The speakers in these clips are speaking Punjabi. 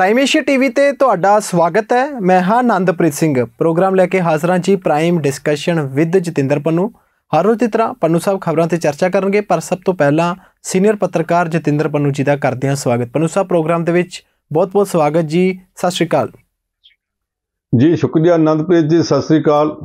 ਪ੍ਰਾਈਮੇਸ਼ੀ ਟੀਵੀ ਤੇ ਤੁਹਾਡਾ ਸਵਾਗਤ ਹੈ ਮੈਂ ਹਾਂ ਆਨੰਦਪ੍ਰੀਤ ਸਿੰਘ ਪ੍ਰੋਗਰਾਮ ਲੈ ਕੇ ਹਾਜ਼ਰਾਂ ਜੀ prime discussion with Jatinder Pannu ਹਰ ਰੋਜ਼ ਦੀ ਤਰ੍ਹਾਂ ਪੰਨੂ ਸਾਹਿਬ ਖਬਰਾਂ ਤੇ ਚਰਚਾ ਕਰਨਗੇ ਪਰ ਸਭ ਤੋਂ ਪਹਿਲਾਂ ਸੀਨੀਅਰ ਪੱਤਰਕਾਰ ਜਤਿੰਦਰ ਪੰਨੂ ਜੀ ਦਾ ਕਰਦੇ ਹਾਂ ਸਵਾਗਤ ਪੰਨੂ ਸਾਹਿਬ ਪ੍ਰੋਗਰਾਮ ਦੇ ਵਿੱਚ ਬਹੁਤ-ਬਹੁਤ ਸਵਾਗਤ ਜੀ ਸਤਿ ਸ਼੍ਰੀ ਅਕਾਲ ਜੀ ਸ਼ੁਕਰੀਆ ਆਨੰਦਪ੍ਰੀਤ ਜੀ ਸਤਿ ਸ਼੍ਰੀ ਅਕਾਲ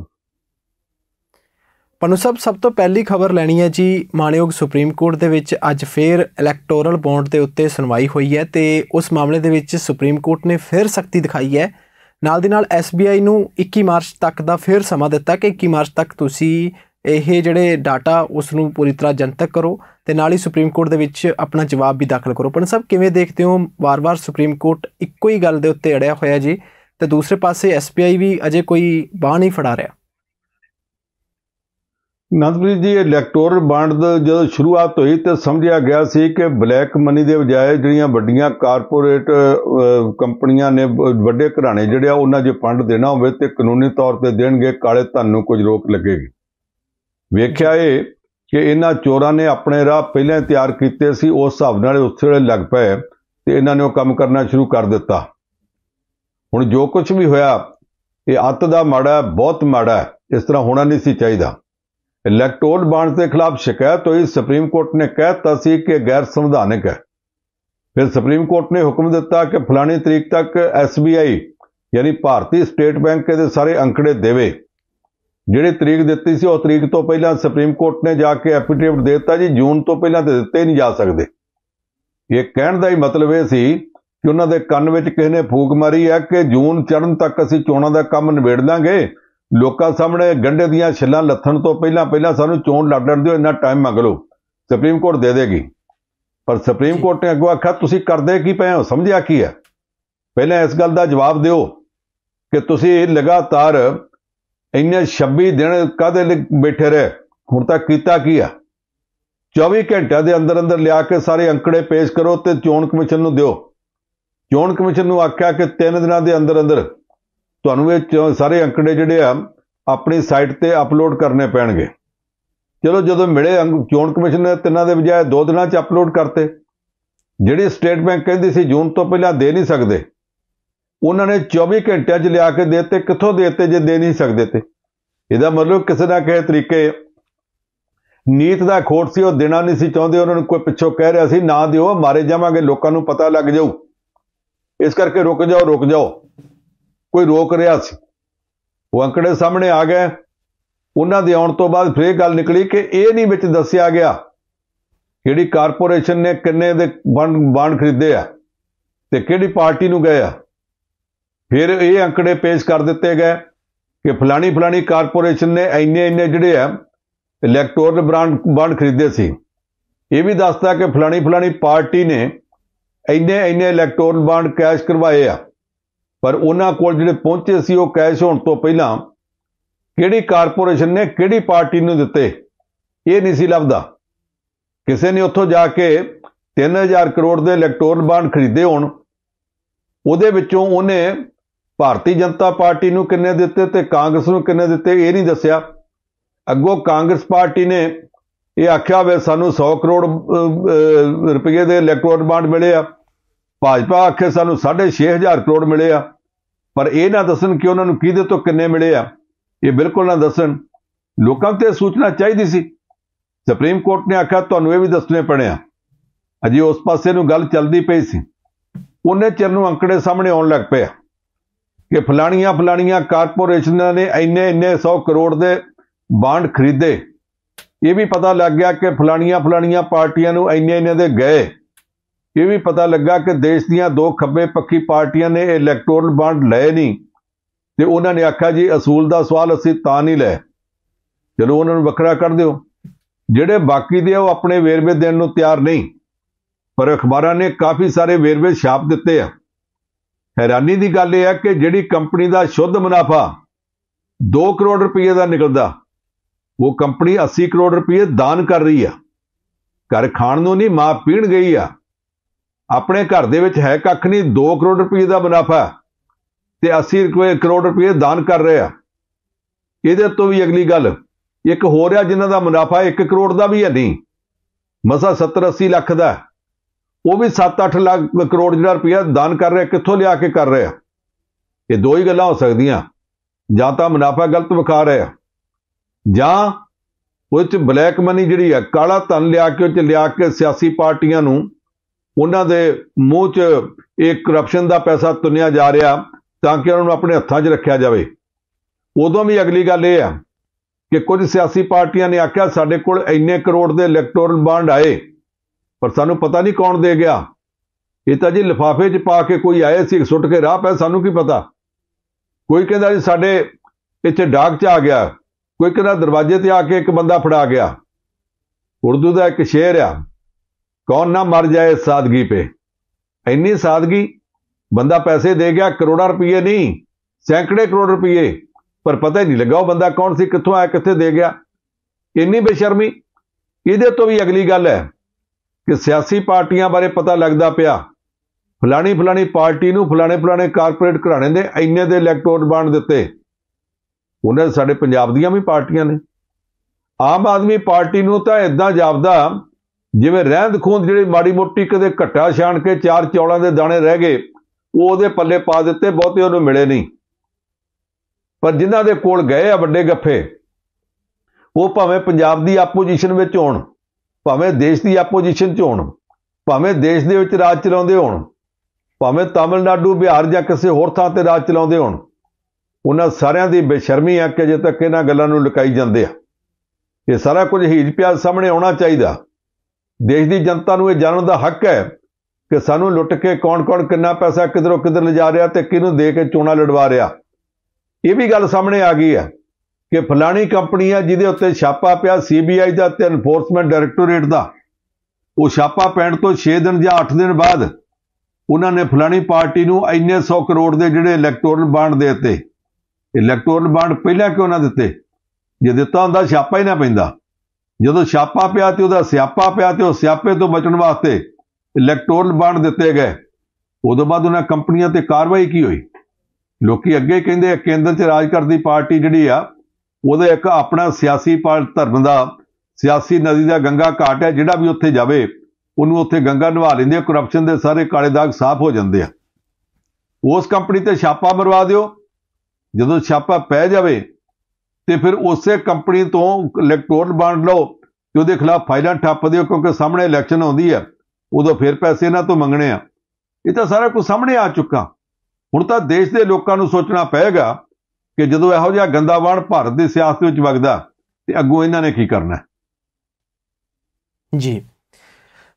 ਪਨੂ ਸਭ ਸਭ ਤੋਂ ਪਹਿਲੀ ਖਬਰ ਲੈਣੀ ਹੈ ਜੀ ਮਾਨਯੋਗ ਸੁਪਰੀਮ ਕੋਰਟ ਦੇ ਵਿੱਚ ਅੱਜ ਫੇਰ ਇਲੈਕਟੋਰਲ ਬੌਂਡ ਦੇ ਉੱਤੇ ਸੁਣਵਾਈ ਹੋਈ ਹੈ ਤੇ ਉਸ ਮਾਮਲੇ ਦੇ ਵਿੱਚ ਸੁਪਰੀਮ ਕੋਰਟ ਨੇ ਫੇਰ ਸਖਤੀ ਦਿਖਾਈ ਹੈ ਨਾਲ ਦੀ ਨਾਲ SBI ਨੂੰ 21 ਮਾਰਚ ਤੱਕ ਦਾ ਫੇਰ ਸਮਾਂ ਦਿੱਤਾ ਕਿ 21 ਮਾਰਚ ਤੱਕ ਤੁਸੀਂ ਇਹ ਜਿਹੜੇ ਡਾਟਾ ਉਸ ਨੂੰ ਪੂਰੀ ਤਰ੍ਹਾਂ ਜਨਤਕ ਕਰੋ ਤੇ ਨਾਲ ਹੀ ਸੁਪਰੀਮ ਕੋਰਟ ਦੇ ਵਿੱਚ ਆਪਣਾ ਜਵਾਬ ਵੀ ਦਾਖਲ ਕਰੋ ਪਰ ਸਭ ਕਿਵੇਂ ਦੇਖਦੇ ਹੋ ਵਾਰ-ਵਾਰ ਸੁਪਰੀਮ ਕੋਰਟ ਇੱਕੋ ਹੀ ਗੱਲ ਦੇ ਉੱਤੇ ਅੜਿਆ ਹੋਇਆ ਜੀ ਤੇ ਦੂਸਰੇ ਪਾਸੇ SBI ਵੀ ਅਜੇ ਕੋਈ ਬਾਹ ਨਹੀਂ ਫੜਾ ਰਿਹਾ ਨੰਦਪ੍ਰੀਤ ਜੀ ਇਲੈਕਟੋਰਲ ਬਾਂਡ ਜਦੋਂ ਸ਼ੁਰੂਆਤ ਹੋਈ ਤੇ ਸਮਝਿਆ ਗਿਆ ਸੀ ਕਿ ਬਲੈਕ ਮਨੀ ਦੇ ਬਜਾਏ ਜਿਹੜੀਆਂ ਵੱਡੀਆਂ ਕਾਰਪੋਰੇਟ ਕੰਪਨੀਆਂ ਨੇ ਵੱਡੇ ਘਰਾਣੇ ਜਿਹੜੇ ਆ ਉਹਨਾਂ ਜੇ ਫੰਡ ਦੇਣਾ ਹੋਵੇ ਤੇ ਕਾਨੂੰਨੀ ਤੌਰ ਤੇ ਦੇਣਗੇ ਕਾਲੇ ਧਨ ਨੂੰ ਕੁਝ ਰੋਕ ਲੱਗੇਗੀ ਵੇਖਿਆ ਇਹ ਕਿ ਇਹਨਾਂ ਚੋਰਾਂ ਨੇ ਆਪਣੇ ਰਾਹ ਪਹਿਲਾਂ ਤਿਆਰ ਕੀਤੇ ਸੀ ਉਸ ਹਿਸਾਬ ਨਾਲ ਉੱਥੇ ਵੇਲੇ ਲੱਗ ਪਏ ਤੇ ਇਹਨਾਂ ਨੇ ਉਹ ਕੰਮ ਕਰਨਾ ਸ਼ੁਰੂ ਕਰ ਦਿੱਤਾ ਹੁਣ ਜੋ ਕੁਝ ਵੀ ਹੋਇਆ ਇਹ ਅੱਤ ਦਾ ਮਾੜਾ ਬਹੁਤ ਮਾੜਾ ਇਸ ਤਰ੍ਹਾਂ ਹੋਣਾ ਨਹੀਂ ਸੀ ਚਾਹੀਦਾ ਬਾਂਡ बॉन्ड ਖਿਲਾਫ ਸ਼ਿਕਾਇਤ ਹੋਈ ਸੁਪਰੀਮ ਕੋਰਟ ਨੇ ਕਹਿ कहता ਸੀ ਕਿ ਗੈਰ ਸੰਵਿਧਾਨਕ ਹੈ ਫਿਰ ਸੁਪਰੀਮ ਕੋਰਟ ਨੇ ਹੁਕਮ ਦਿੱਤਾ ਕਿ ਫਲਾਣੀ ਤਰੀਕ ਤੱਕ ਐਸਬੀਆਈ ਯਾਨੀ ਭਾਰਤੀ ਸਟੇਟ ਬੈਂਕ ਦੇ ਸਾਰੇ ਅੰਕੜੇ ਦੇਵੇ ਜਿਹੜੇ ਤਰੀਕ ਦਿੱਤੀ ਸੀ ਉਹ ਤਰੀਕ ਤੋਂ ਪਹਿਲਾਂ ਸੁਪਰੀਮ ਕੋਰਟ ਨੇ ਜਾ ਕੇ ਐਫੀਡੇਵਿਟ ਦਿੱਤਾ ਜੀ ਜੂਨ ਤੋਂ ਪਹਿਲਾਂ ਤੇ ਦਿੱਤੇ ਨਹੀਂ ਜਾ ਸਕਦੇ ਇਹ ਕਹਿਣ ਦਾ ਹੀ ਮਤਲਬ ਇਹ ਸੀ ਕਿ ਉਹਨਾਂ ਦੇ ਕੰਨ ਵਿੱਚ ਕਿਸੇ ਨੇ ਫੂਕ ਮਾਰੀ ਹੈ ਕਿ ਜੂਨ ਚੜਨ ਤੱਕ ਅਸੀਂ ਚੋਣਾਂ ਦਾ ਕੰਮ ਨਿਬੇੜ ਲਾਂਗੇ ਲੋਕਾਂ ਸਾਹਮਣੇ ਗੰਡੇ ਦੀਆਂ ਛਿੱਲਾਂ ਲੱਥਣ ਤੋਂ ਪਹਿਲਾਂ ਪਹਿਲਾਂ ਸਾਨੂੰ ਚੋਣ ਲੜਨ ਦਿਓ ਇੰਨਾ ਟਾਈਮ ਮੰਗ ਲਓ ਸੁਪਰੀਮ ਕੋਰਟ ਦੇ ਦੇਗੀ ਪਰ ਸੁਪਰੀਮ ਕੋਰਟ ਨੇ ਅੱਗੋਂ ਆਖਿਆ ਤੁਸੀਂ ਕਰਦੇ ਕੀ ਪਏ ਹੋ ਸਮਝਿਆ ਕੀ ਹੈ ਪਹਿਲਾਂ ਇਸ ਗੱਲ ਦਾ ਜਵਾਬ ਦਿਓ ਕਿ ਤੁਸੀਂ ਲਗਾਤਾਰ ਇੰਨੇ 26 ਦਿਨ ਕਾਦੇ ਬੈਠੇ ਰਹੇ ਹੁਣ ਤੱਕ ਕੀਤਾ ਕੀ ਆ 24 ਘੰਟਿਆਂ ਦੇ ਅੰਦਰ ਅੰਦਰ ਲਿਆ ਕੇ ਸਾਰੇ ਅੰਕੜੇ ਪੇਸ਼ ਕਰੋ ਤੇ ਚੋਣ ਕਮਿਸ਼ਨ ਨੂੰ ਦਿਓ ਚੋਣ ਕਮਿਸ਼ਨ ਨੂੰ ਆਖਿਆ ਕਿ 3 ਦਿਨਾਂ ਦੇ ਅੰਦਰ ਅੰਦਰ ਤੁਹਾਨੂੰ ਇਹ ਸਾਰੇ ਅੰਕੜੇ ਜਿਹੜੇ ਆ ਆਪਣੀ ਸਾਈਟ ਤੇ ਅਪਲੋਡ ਕਰਨੇ ਪੈਣਗੇ ਚਲੋ ਜਦੋਂ ਮਿਲੇ ਚੋਣ ਕਮਿਸ਼ਨ ਨੇ ਤਿੰਨਾਂ ਦੇ ਬਜਾਏ ਦੋ ਦਿਨਾਂ 'ਚ ਅਪਲੋਡ ਕਰਤੇ ਜਿਹੜੀ ਸਟੇਟ ਬੈਂਕ ਕਹਿੰਦੀ ਸੀ ਜੂਨ ਤੋਂ ਪਹਿਲਾਂ ਦੇ ਨਹੀਂ ਸਕਦੇ ਉਹਨਾਂ ਨੇ 24 ਘੰਟਿਆਂ 'ਚ ਲਿਆ ਕੇ ਦੇਤੇ ਕਿੱਥੋਂ ਦੇਤੇ ਜੇ ਦੇ ਨਹੀਂ ਸਕਦੇ ਤੇ ਇਹਦਾ ਮਤਲਬ ਕਿਸੇ ਨਾ ਕਿਸੇ ਤਰੀਕੇ ਨੀਤ ਦਾ ਖੋਟ ਸੀ ਉਹ ਦੇਣਾ ਨਹੀਂ ਸੀ ਚਾਹੁੰਦੇ ਉਹਨਾਂ ਨੂੰ ਕੋਈ ਪਿੱਛੋਂ ਕਹਿ ਰਿਹਾ ਸੀ ਨਾ ਦਿਓ ਮਾਰੇ ਜਾਵਾਂਗੇ ਲੋਕਾਂ ਨੂੰ ਪਤਾ ਲੱਗ ਜਾਊ ਇਸ ਕਰਕੇ ਰੁਕ ਜਾਓ ਰੁਕ ਜਾਓ ਕੋਈ ਰੋਕ ਰਿਹਾ ਸੀ ਉਹ ਅੰਕੜੇ ਸਾਹਮਣੇ ਆ ਗਏ ਉਹਨਾਂ ਦੇ ਆਉਣ ਤੋਂ ਬਾਅਦ ਫਿਰ ਇਹ ਗੱਲ ਨਿਕਲੀ ਕਿ ਇਹ ਨਹੀਂ ਵਿੱਚ ਦੱਸਿਆ ਗਿਆ ਕਿਹੜੀ ਕਾਰਪੋਰੇਸ਼ਨ ਨੇ ਕਿੰਨੇ ਦੇ ਬੰਡ ਬਾਣ ਖਰੀਦੇ ਆ ਤੇ ਕਿਹੜੀ ਪਾਰਟੀ ਨੂੰ ਗਏ ਆ ਫਿਰ ਇਹ ਅੰਕੜੇ ਪੇਸ਼ ਕਰ ਦਿੱਤੇ ਗਏ ਕਿ ਫਲਾਣੀ ਫਲਾਣੀ ਕਾਰਪੋਰੇਸ਼ਨ ਨੇ ਇੰਨੇ ਇੰਨੇ ਜਿਹੜੇ ਆ ਇਲੈਕਟੋਰਲ ਬ੍ਰਾਂਡ ਬਾਂਡ ਖਰੀਦੇ ਸੀ ਇਹ ਵੀ ਦੱਸਦਾ ਕਿ ਫਲਾਣੀ ਫਲਾਣੀ ਪਾਰਟੀ ਨੇ ਇੰਨੇ ਇੰਨੇ ਇਲੈਕਟੋਰਲ ਬਾਂਡ ਕੈਸ਼ ਕਰਵਾਏ ਆ ਪਰ ਉਹਨਾਂ ਕੋਲ ਜਿਹੜੇ ਪਹੁੰਚੇ ਸੀ ਉਹ ਕੈਸ਼ ਹੋਣ ਤੋਂ ਪਹਿਲਾਂ ਕਿਹੜੀ ਕਾਰਪੋਰੇਸ਼ਨ ਨੇ ਕਿਹੜੀ ਪਾਰਟੀ ਨੂੰ ਦਿੱਤੇ ਇਹ ਨਹੀਂ ਸੀ ਲੱਭਦਾ ਕਿਸੇ ਨੇ ਉੱਥੋਂ ਜਾ ਕੇ 3000 ਕਰੋੜ ਦੇ ਇਲੈਕਟੋਰਲ ਬਾਂਡ ਖਰੀਦੇ ਹੋਣ ਉਹਦੇ ਵਿੱਚੋਂ ਉਹਨੇ ਭਾਰਤੀ ਜਨਤਾ ਪਾਰਟੀ ਨੂੰ ਕਿੰਨੇ ਦਿੱਤੇ ਤੇ ਕਾਂਗਰਸ ਨੂੰ ਕਿੰਨੇ ਦਿੱਤੇ ਇਹ ਨਹੀਂ ਦੱਸਿਆ ਅੱਗੋਂ ਕਾਂਗਰਸ ਪਾਰਟੀ ਨੇ ਇਹ ਆਖਿਆ ਵੇ ਸਾਨੂੰ 100 ਕਰੋੜ ਰੁਪਏ ਦੇ ਇਲੈਕਟੋਰਲ ਬਾਂਡ ਮਿਲੇ ਆ ਭਾਜਪਾ ਆਖੇ ਸਾਨੂੰ 6500 ਕਰੋੜ ਮਿਲੇ ਆ ਪਰ ਇਹ ਨਾ ਦੱਸਣ ਕਿ ਉਹਨਾਂ ਨੂੰ ਕਿਹਦੇ ਤੋਂ ਕਿੰਨੇ ਮਿਲੇ ਆ ਇਹ ਬਿਲਕੁਲ ਨਾ ਦੱਸਣ ਲੋਕਾਂ ਤੇ ਸੂਚਨਾ ਚਾਹੀਦੀ ਸੀ ਸੁਪਰੀਮ ਕੋਰਟ ਨੇ ਆਖਿਆ ਤੁਹਾਨੂੰ ਇਹ ਵੀ ਦੱਸਣੇ ਪੜੇ ਆ ਅਜੇ ਉਸ ਪਾਸੇ ਨੂੰ ਗੱਲ ਚੱਲਦੀ ਪਈ ਸੀ ਉਹਨੇ ਚਿਰ ਨੂੰ ਅੰਕੜੇ ਸਾਹਮਣੇ ਆਉਣ ਲੱਗ ਪਿਆ ਕਿ ਫਲਾਣੀਆਂ ਫਲਾਣੀਆਂ ਕਾਰਪੋਰੇਸ਼ਨਾਂ ਨੇ ਇੰਨੇ ਇੰਨੇ 100 ਕਰੋੜ ਦੇ ਬਾਂਡ ਖਰੀਦੇ ਇਹ ਵੀ ਪਤਾ ਲੱਗ ਗਿਆ ਕਿ ਫਲਾਣੀਆਂ ਫਲਾਣੀਆਂ ਪਾਰਟੀਆਂ ਨੂੰ ਇੰਨੇ ਇੰਨੇ ਦੇ ਗਏ ਇਹ ਵੀ ਪਤਾ ਲੱਗਾ ਕਿ ਦੇਸ਼ ਦੀਆਂ ਦੋ ਖੱਬੇ ਪੱਖੀ ਪਾਰਟੀਆਂ ਨੇ ਇਲੈਕਟੋਰਲ ਬੰਡ ਲਏ ਨਹੀਂ ਤੇ ਉਹਨਾਂ ਨੇ ਆਖਿਆ ਜੀ ਅਸੂਲ ਦਾ ਸਵਾਲ ਅਸੀਂ ਤਾਂ ਨਹੀਂ ਲੈ ਚਲੋ ਉਹਨਾਂ ਨੂੰ ਵੱਖਰਾ ਕਰ ਦਿਓ ਜਿਹੜੇ ਬਾਕੀ ਦੇ ਉਹ ਆਪਣੇ ਵੇਰਵੇ ਦੇਣ ਨੂੰ ਤਿਆਰ ਨਹੀਂ ਪਰ ਅਖਬਾਰਾਂ ਨੇ ਕਾਫੀ ਸਾਰੇ ਵੇਰਵੇ ਛਾਪ ਦਿੱਤੇ ਆ ਹੈਰਾਨੀ ਦੀ ਗੱਲ ਇਹ ਹੈ ਕਿ ਜਿਹੜੀ ਕੰਪਨੀ ਦਾ ਸ਼ੁੱਧ ਮੁਨਾਫਾ 2 ਕਰੋੜ ਰੁਪਏ ਦਾ ਨਿਕਲਦਾ ਉਹ ਕੰਪਨੀ 80 ਕਰੋੜ ਰੁਪਏ ਦਾਨ ਕਰ ਰਹੀ ਆ ਘਰ ਖਾਣ ਨੂੰ ਨਹੀਂ ਮਾਂ ਪੀਣ ਗਈ ਆ ਆਪਣੇ ਘਰ ਦੇ ਵਿੱਚ ਹੈ ਕੱਖ ਨਹੀਂ 2 ਕਰੋੜ ਰੁਪਏ ਦਾ ਮੁਨਾਫਾ ਤੇ 80 ਕਰੋੜ ਰੁਪਏ ਦਾਨ ਕਰ ਰਹੇ ਆ ਇਹਦੇ ਤੋਂ ਵੀ ਅਗਲੀ ਗੱਲ ਇੱਕ ਹੋਰ ਆ ਜਿਨ੍ਹਾਂ ਦਾ ਮੁਨਾਫਾ 1 ਕਰੋੜ ਦਾ ਵੀ ਹੈ ਨਹੀਂ ਮਸਾ 70 80 ਲੱਖ ਦਾ ਉਹ ਵੀ 7-8 ਲੱਖ ਕਰੋੜ ਜਿਹੜਾ ਰੁਪਇਆ ਦਾਨ ਕਰ ਰਿਹਾ ਕਿੱਥੋਂ ਲਿਆ ਕੇ ਕਰ ਰਿਹਾ ਇਹ ਦੋ ਹੀ ਗੱਲਾਂ ਹੋ ਸਕਦੀਆਂ ਜਾਂ ਤਾਂ ਮੁਨਾਫਾ ਗਲਤ ਵਿਖਾ ਰਿਹਾ ਜਾਂ ਉਹ ਚ ਬਲੈਕ ਮਨੀ ਜਿਹੜੀ ਹੈ ਕਾਲਾ ਧਨ ਲਿਆ ਕੇ ਉਹ ਚ ਲਿਆ ਕੇ ਸਿਆਸੀ ਪਾਰਟੀਆਂ ਨੂੰ ਉਹਨਾਂ ਦੇ ਮੂੰਹ 'ਚ ਇੱਕ ਕਰਪਸ਼ਨ ਦਾ ਪੈਸਾ ਤੁੰਨਿਆ ਜਾ ਰਿਹਾ ਤਾਂ ਕਿ ਉਹਨਾਂ ਨੂੰ ਆਪਣੇ ਹੱਥਾਂ 'ਚ ਰੱਖਿਆ ਜਾਵੇ ਉਦੋਂ ਵੀ ਅਗਲੀ ਗੱਲ ਇਹ ਆ ਕਿ ਕੁਝ ਸਿਆਸੀ ਪਾਰਟੀਆਂ ਨੇ ਆਖਿਆ ਸਾਡੇ ਕੋਲ ਇੰਨੇ ਕਰੋੜ ਦੇ ਇਲੈਕਟੋਰਲ ਬਾਂਡ ਆਏ ਪਰ ਸਾਨੂੰ ਪਤਾ ਨਹੀਂ ਕੌਣ ਦੇ ਗਿਆ ਇਹ ਤਾਂ ਜੀ ਲਿਫਾਫੇ 'ਚ ਪਾ ਕੇ ਕੋਈ ਆਏ ਸੀ ਸੁੱਟ ਕੇ ਰਾਹ ਪੈ ਸਾਨੂੰ ਕੀ ਪਤਾ ਕੋਈ ਕਹਿੰਦਾ ਜੀ ਸਾਡੇ ਇੱਥੇ ਡਾਕ 'ਚ ਆ ਗਿਆ ਕੋਈ ਕਹਿੰਦਾ ਦਰਵਾਜ਼ੇ ਤੇ ਆ ਕੇ ਇੱਕ ਬੰਦਾ ਫੜਾ ਗਿਆ ਉਰਦੂ ਦਾ ਇੱਕ ਸ਼ੇਰ ਆ ਕੌਣ ਨਾ ਮਰ ਜਾਏ ਸਾਦਗੀ ਤੇ ਇੰਨੀ ਸਾਦਗੀ ਬੰਦਾ ਪੈਸੇ ਦੇ ਗਿਆ ਕਰੋੜਾ ਰੁਪਏ ਨਹੀਂ ਸੈਂਕੜੇ ਕਰੋੜ ਰੁਪਏ ਪਰ ਪਤਾ ਹੀ ਨਹੀਂ ਲੱਗਾ ਉਹ ਬੰਦਾ ਕੌਣ ਸੀ ਕਿੱਥੋਂ ਆਇਆ ਕਿੱਥੇ ਦੇ ਗਿਆ ਇੰਨੀ ਬੇਸ਼ਰਮੀ ਇਹਦੇ ਤੋਂ ਵੀ ਅਗਲੀ ਗੱਲ ਹੈ ਕਿ ਸਿਆਸੀ ਪਾਰਟੀਆਂ ਬਾਰੇ ਪਤਾ ਲੱਗਦਾ ਪਿਆ ਫਲਾਣੀ ਫਲਾਣੀ ਪਾਰਟੀ ਨੂੰ ਫਲਾਣੇ ਫਲਾਣੇ ਕਾਰਪੋਰੇਟ ਘਰਾਣੇ ਦੇ ਇੰਨੇ ਦੇ ਇਲੈਕਟੋਰਟ ਬਾਂਡ ਦਿੱਤੇ ਉਹਨਾਂ ਸਾਡੇ ਪੰਜਾਬ ਦੀਆਂ ਵੀ ਪਾਰਟੀਆਂ ਨੇ ਆਮ ਆਦਮੀ ਪਾਰਟੀ ਨੂੰ ਤਾਂ ਇਦਾਂ ਜਾਪਦਾ ਜਿਵੇਂ ਰਹਿੰਦ ਖੂੰਦ ਜਿਹੜੀ ਮਾੜੀ ਮੋਟੀ ਕਦੇ ਘੱਟਾ ਛਾਣ ਕੇ ਚਾਰ ਚੌਲਾਂ ਦੇ ਦਾਣੇ ਰਹਿ ਗਏ ਉਹ ਉਹਦੇ ਪੱਲੇ ਪਾ ਦਿੱਤੇ ਬਹੁਤੇ ਉਹਨੂੰ ਮਿਲੇ ਨਹੀਂ ਪਰ ਜਿਨ੍ਹਾਂ ਦੇ ਕੋਲ ਗਏ ਆ ਵੱਡੇ ਗੱਫੇ ਉਹ ਭਾਵੇਂ ਪੰਜਾਬ ਦੀ ਆਪੋਜੀਸ਼ਨ ਵਿੱਚ ਹੋਣ ਭਾਵੇਂ ਦੇਸ਼ ਦੀ ਆਪੋਜੀਸ਼ਨ 'ਚ ਹੋਣ ਭਾਵੇਂ ਦੇਸ਼ ਦੇ ਵਿੱਚ ਰਾਜ ਚਲਾਉਂਦੇ ਹੋਣ ਭਾਵੇਂ ਤਾਮਿਲਨਾਡੂ ਬਿਹਾਰ ਜਾਂ ਕਿਸੇ ਹੋਰ ਥਾਂ ਤੇ ਰਾਜ ਚਲਾਉਂਦੇ ਹੋਣ ਉਹਨਾਂ ਸਾਰਿਆਂ ਦੀ ਬੇਸ਼ਰਮੀ ਆ ਕਿ ਜੇ ਤੱਕ ਇਹਨਾਂ ਗੱਲਾਂ ਨੂੰ ਲੁਕਾਈ ਜਾਂਦੇ ਆ ਇਹ ਸਾਰਾ ਕੁਝ ਹੀਜ ਪਿਆਜ ਸਾਹਮਣੇ ਆਉਣਾ ਚਾਹੀਦਾ ਦੇਸ਼ ਦੀ ਜਨਤਾ ਨੂੰ ਇਹ ਜਾਣਨ ਦਾ ਹੱਕ ਹੈ ਕਿ ਸਾਨੂੰ ਲੁੱਟ ਕੇ ਕੌਣ-ਕੌਣ ਕਿੰਨਾ ਪੈਸਾ ਕਿਧਰੋਂ ਕਿਧਰ ਲਿਜਾ ਰਿਹਾ ਤੇ ਕਿਹਨੂੰ ਦੇ ਕੇ ਚੋਣਾਂ ਲੜਵਾ ਰਿਹਾ ਇਹ ਵੀ ਗੱਲ ਸਾਹਮਣੇ ਆ ਗਈ ਹੈ ਕਿ ਫਲਾਣੀ ਕੰਪਨੀ ਆ ਜਿਹਦੇ ਉੱਤੇ ਛਾਪਾ ਪਿਆ ਸੀਬੀਆਈ ਦਾ ਤੇ ਐਨਫੋਰਸਮੈਂਟ ਡਾਇਰੈਕਟੋਰੇਟ ਦਾ ਉਹ ਛਾਪਾ ਪੈਣ ਤੋਂ 6 ਦਿਨ ਜਾਂ 8 ਦਿਨ ਬਾਅਦ ਉਹਨਾਂ ਨੇ ਫਲਾਣੀ ਪਾਰਟੀ ਨੂੰ ਇੰਨੇ 100 ਕਰੋੜ ਦੇ ਜਿਹੜੇ ਇਲੈਕਟੋਰਲ ਬਾਂਡ ਦੇ ਦਿੱਤੇ ਇਲੈਕਟੋਰਲ ਬਾਂਡ ਪਹਿਲਾਂ ਕਿਉਂ ਨਾ ਦਿੱਤੇ ਜੇ ਦਿੱਤਾ ਹੁੰਦਾ ਛਾਪਾ ਹੀ ਨਾ ਪੈਂਦਾ ਜਦੋਂ ਛਾਪਾ ਪਿਆ ਤੇ ਉਹਦਾ ਸਿਆਪਾ ਪਿਆ ਤੇ ਉਹ ਸਿਆਪੇ ਤੋਂ ਬਚਣ ਵਾਸਤੇ ਇਲੈਕਟੋਰਲ ਬਾਂਡ ਦਿੱਤੇ ਗਏ ਉਦੋਂ ਬਾਅਦ ਉਹਨਾਂ ਕੰਪਨੀਆਂ ਤੇ ਕਾਰਵਾਈ ਕੀ ਹੋਈ ਲੋਕੀ ਅੱਗੇ ਕਹਿੰਦੇ ਆ ਕੇਂਦਰ 'ਚ ਰਾਜ ਕਰਦੀ ਪਾਰਟੀ ਜਿਹੜੀ ਆ ਉਹਦਾ ਇੱਕ ਆਪਣਾ ਸਿਆਸੀ ਪਾਲ ਧਰਮ ਦਾ ਸਿਆਸੀ ਨਦੀ ਦਾ ਗੰਗਾ ਘਾਟ ਹੈ ਜਿਹੜਾ ਵੀ ਉੱਥੇ ਜਾਵੇ ਉਹਨੂੰ ਉੱਥੇ ਗੰਗਾ ਨਵਾ ਲੈਂਦੇ ਆ ਕਰਪਸ਼ਨ ਦੇ ਸਾਰੇ ਕਾਲੇ ਦਾਗ ਸਾਫ਼ ਹੋ ਜਾਂਦੇ ਆ ਉਸ ਕੰਪਨੀ ਤੇ ਛਾਪਾ ਮਰਵਾ ਦਿਓ ਜਦੋਂ ਛਾਪਾ ਪੈ ਜਾਵੇ ਤੇ ਫਿਰ ਉਸੇ ਕੰਪਨੀ ਤੋਂ ਇਲੈਕਟੋਰਲ ਬਾਂਡ ਲਓ ਤੇ ਉਹਦੇ ਖਿਲਾਫ ਫਾਈਲਾਂ ਠੱਪ ਦਿਓ ਕਿਉਂਕਿ ਸਾਹਮਣੇ ਇਲੈਕਸ਼ਨ ਆਉਂਦੀ ਹੈ ਉਦੋਂ ਫਿਰ ਪੈਸੇ ਇਹਨਾਂ ਤੋਂ ਮੰਗਣੇ ਆ ਇਹ ਤਾਂ ਸਾਰਾ ਕੁਝ ਸਾਹਮਣੇ ਆ ਚੁੱਕਾ ਹੁਣ ਤਾਂ ਦੇਸ਼ ਦੇ ਲੋਕਾਂ ਨੂੰ ਸੋਚਣਾ ਪਏਗਾ ਕਿ ਜਦੋਂ ਇਹੋ ਜਿਹਾ ਗੰਦਾ ਬਾਣ ਭਾਰਤ ਦੀ ਸਿਆਸਤ ਵਿੱਚ ਵਗਦਾ ਤੇ ਅੱਗੋਂ ਇਹਨਾਂ ਨੇ ਕੀ ਕਰਨਾ ਜੀ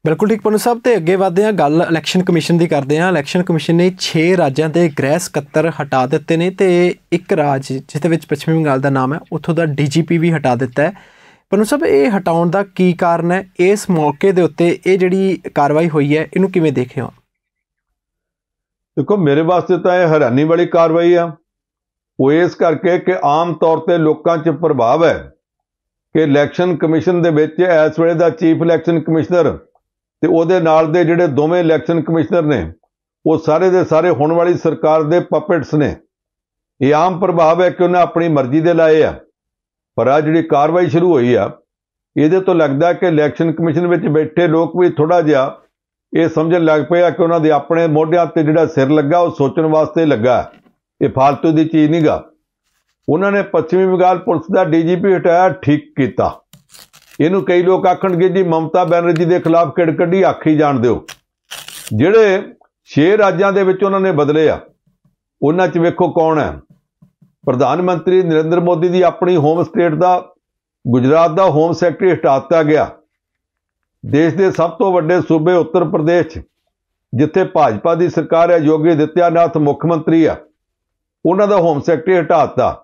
ਬਿਲਕੁਲ ਠੀਕ ਪਨੂ ਸਾਹਿਬ ਤੇ ਅੱਗੇ ਵਧਦੇ ਹਾਂ ਗੱਲ ਇਲੈਕਸ਼ਨ ਕਮਿਸ਼ਨ ਦੀ ਕਰਦੇ ਹਾਂ ਇਲੈਕਸ਼ਨ ਕਮਿਸ਼ਨ ਨੇ 6 ਰਾਜਾਂ ਦੇ ਗ੍ਰਹਿ ਸਕੱਤਰ ਹਟਾ ਦਿੱਤੇ ਨੇ ਤੇ ਇੱਕ ਰਾਜ ਜਿਹਦੇ ਵਿੱਚ ਪੱਛਮੀ ਬੰਗਾਲ ਦਾ ਨਾਮ ਹੈ ਉੱਥੋਂ ਦਾ ਡੀਜੀਪੀ ਵੀ ਹਟਾ ਦਿੱਤਾ ਹੈ ਪਨੂ ਸਾਹਿਬ ਇਹ ਹਟਾਉਣ ਦਾ ਕੀ ਕਾਰਨ ਹੈ ਇਸ ਮੌਕੇ ਦੇ ਉੱਤੇ ਇਹ ਜਿਹੜੀ ਕਾਰਵਾਈ ਹੋਈ ਹੈ ਇਹਨੂੰ ਕਿਵੇਂ ਦੇਖਿਓ ਦੇਖੋ ਮੇਰੇ ਵਾਸਤੇ ਤਾਂ ਇਹ ਹੈਰਾਨੀ ਵਾਲੀ ਕਾਰਵਾਈ ਆ ਉਹ ਇਸ ਕਰਕੇ ਕਿ ਆਮ ਤੌਰ ਤੇ ਲੋਕਾਂ 'ਚ ਪ੍ਰਭਾਵ ਹੈ ਕਿ ਇਲੈਕਸ਼ਨ ਕਮਿਸ਼ਨ ਦੇ ਵਿੱਚ ਇਸ ਵੇਲੇ ਦਾ ਚੀਫ ਇਲੈਕਸ਼ਨ ਕਮਿਸ਼ਨਰ ਤੇ ਉਹਦੇ ਨਾਲ ਦੇ ਜਿਹੜੇ ਦੋਵੇਂ ਇਲੈਕਸ਼ਨ ਕਮਿਸ਼ਨਰ ਨੇ ਉਹ ਸਾਰੇ ਦੇ ਸਾਰੇ ਹੁਣ ਵਾਲੀ ਸਰਕਾਰ ਦੇ ਪਪਟਸ ਨੇ ਇਹ ਆਮ ਪ੍ਰਭਾਵ ਹੈ ਕਿ ਉਹਨੇ ਆਪਣੀ ਮਰਜ਼ੀ ਦੇ ਲਾਏ ਆ ਪਰ ਆ ਜਿਹੜੀ ਕਾਰਵਾਈ ਸ਼ੁਰੂ ਹੋਈ ਆ ਇਹਦੇ ਤੋਂ ਲੱਗਦਾ ਕਿ ਇਲੈਕਸ਼ਨ ਕਮਿਸ਼ਨ ਵਿੱਚ ਬੈਠੇ ਲੋਕ ਵੀ ਥੋੜਾ ਜਿਹਾ ਇਹ ਸਮਝਣ ਲੱਗ ਪਏ ਆ ਕਿ ਉਹਨਾਂ ਦੇ ਆਪਣੇ ਮੋਢਿਆਂ ਤੇ ਜਿਹੜਾ ਸਿਰ ਲੱਗਾ ਉਹ ਸੋਚਣ ਵਾਸਤੇ ਲੱਗਾ ਇਹ ਫालतू ਦੀ ਚੀਜ਼ ਨਹੀਂਗਾ ਉਹਨਾਂ ਨੇ ਪੱਛਮੀ ਬੰਗਾਲ ਪੁਲਿਸ ਦਾ ਡੀਜੀਪੀ ਹਟਾਇਆ ਠੀਕ ਕੀਤਾ ਇਹਨੂੰ ਕਈ ਲੋਕ ਆਖਣਗੇ ਜੀ ਮਮਤਾ ਬੈਨਰਜੀ ਦੇ ਖਿਲਾਫ ਕਿੜ ਕੱਢੀ ਆਖੀ ਜਾਣ ਦਿਓ ਜਿਹੜੇ 6 ਰਾਜਾਂ ਦੇ ਵਿੱਚ ਉਹਨਾਂ ਨੇ ਬਦਲੇ ਆ ਉਹਨਾਂ 'ਚ ਵੇਖੋ ਕੌਣ ਹੈ ਪ੍ਰਧਾਨ ਮੰਤਰੀ ਨਰਿੰਦਰ ਮੋਦੀ ਦੀ ਆਪਣੀ ਹੋਮ ਸਟੇਟ ਦਾ ਗੁਜਰਾਤ ਦਾ ਹੋਮ ਸੈਕਟਰੀ ਹਟਾਤਾ ਗਿਆ ਦੇਸ਼ ਦੇ ਸਭ ਤੋਂ ਵੱਡੇ ਸੂਬੇ ਉੱਤਰ ਪ੍ਰਦੇਸ਼ ਜਿੱਥੇ ਭਾਜਪਾ ਦੀ ਸਰਕਾਰ ਹੈ ਯੋਗੀ ਦਿੱਤਿਆਨਾਥ ਮੁੱਖ ਮੰਤਰੀ ਆ ਉਹਨਾਂ ਦਾ ਹੋਮ ਸੈਕਟਰੀ ਹਟਾਤਾ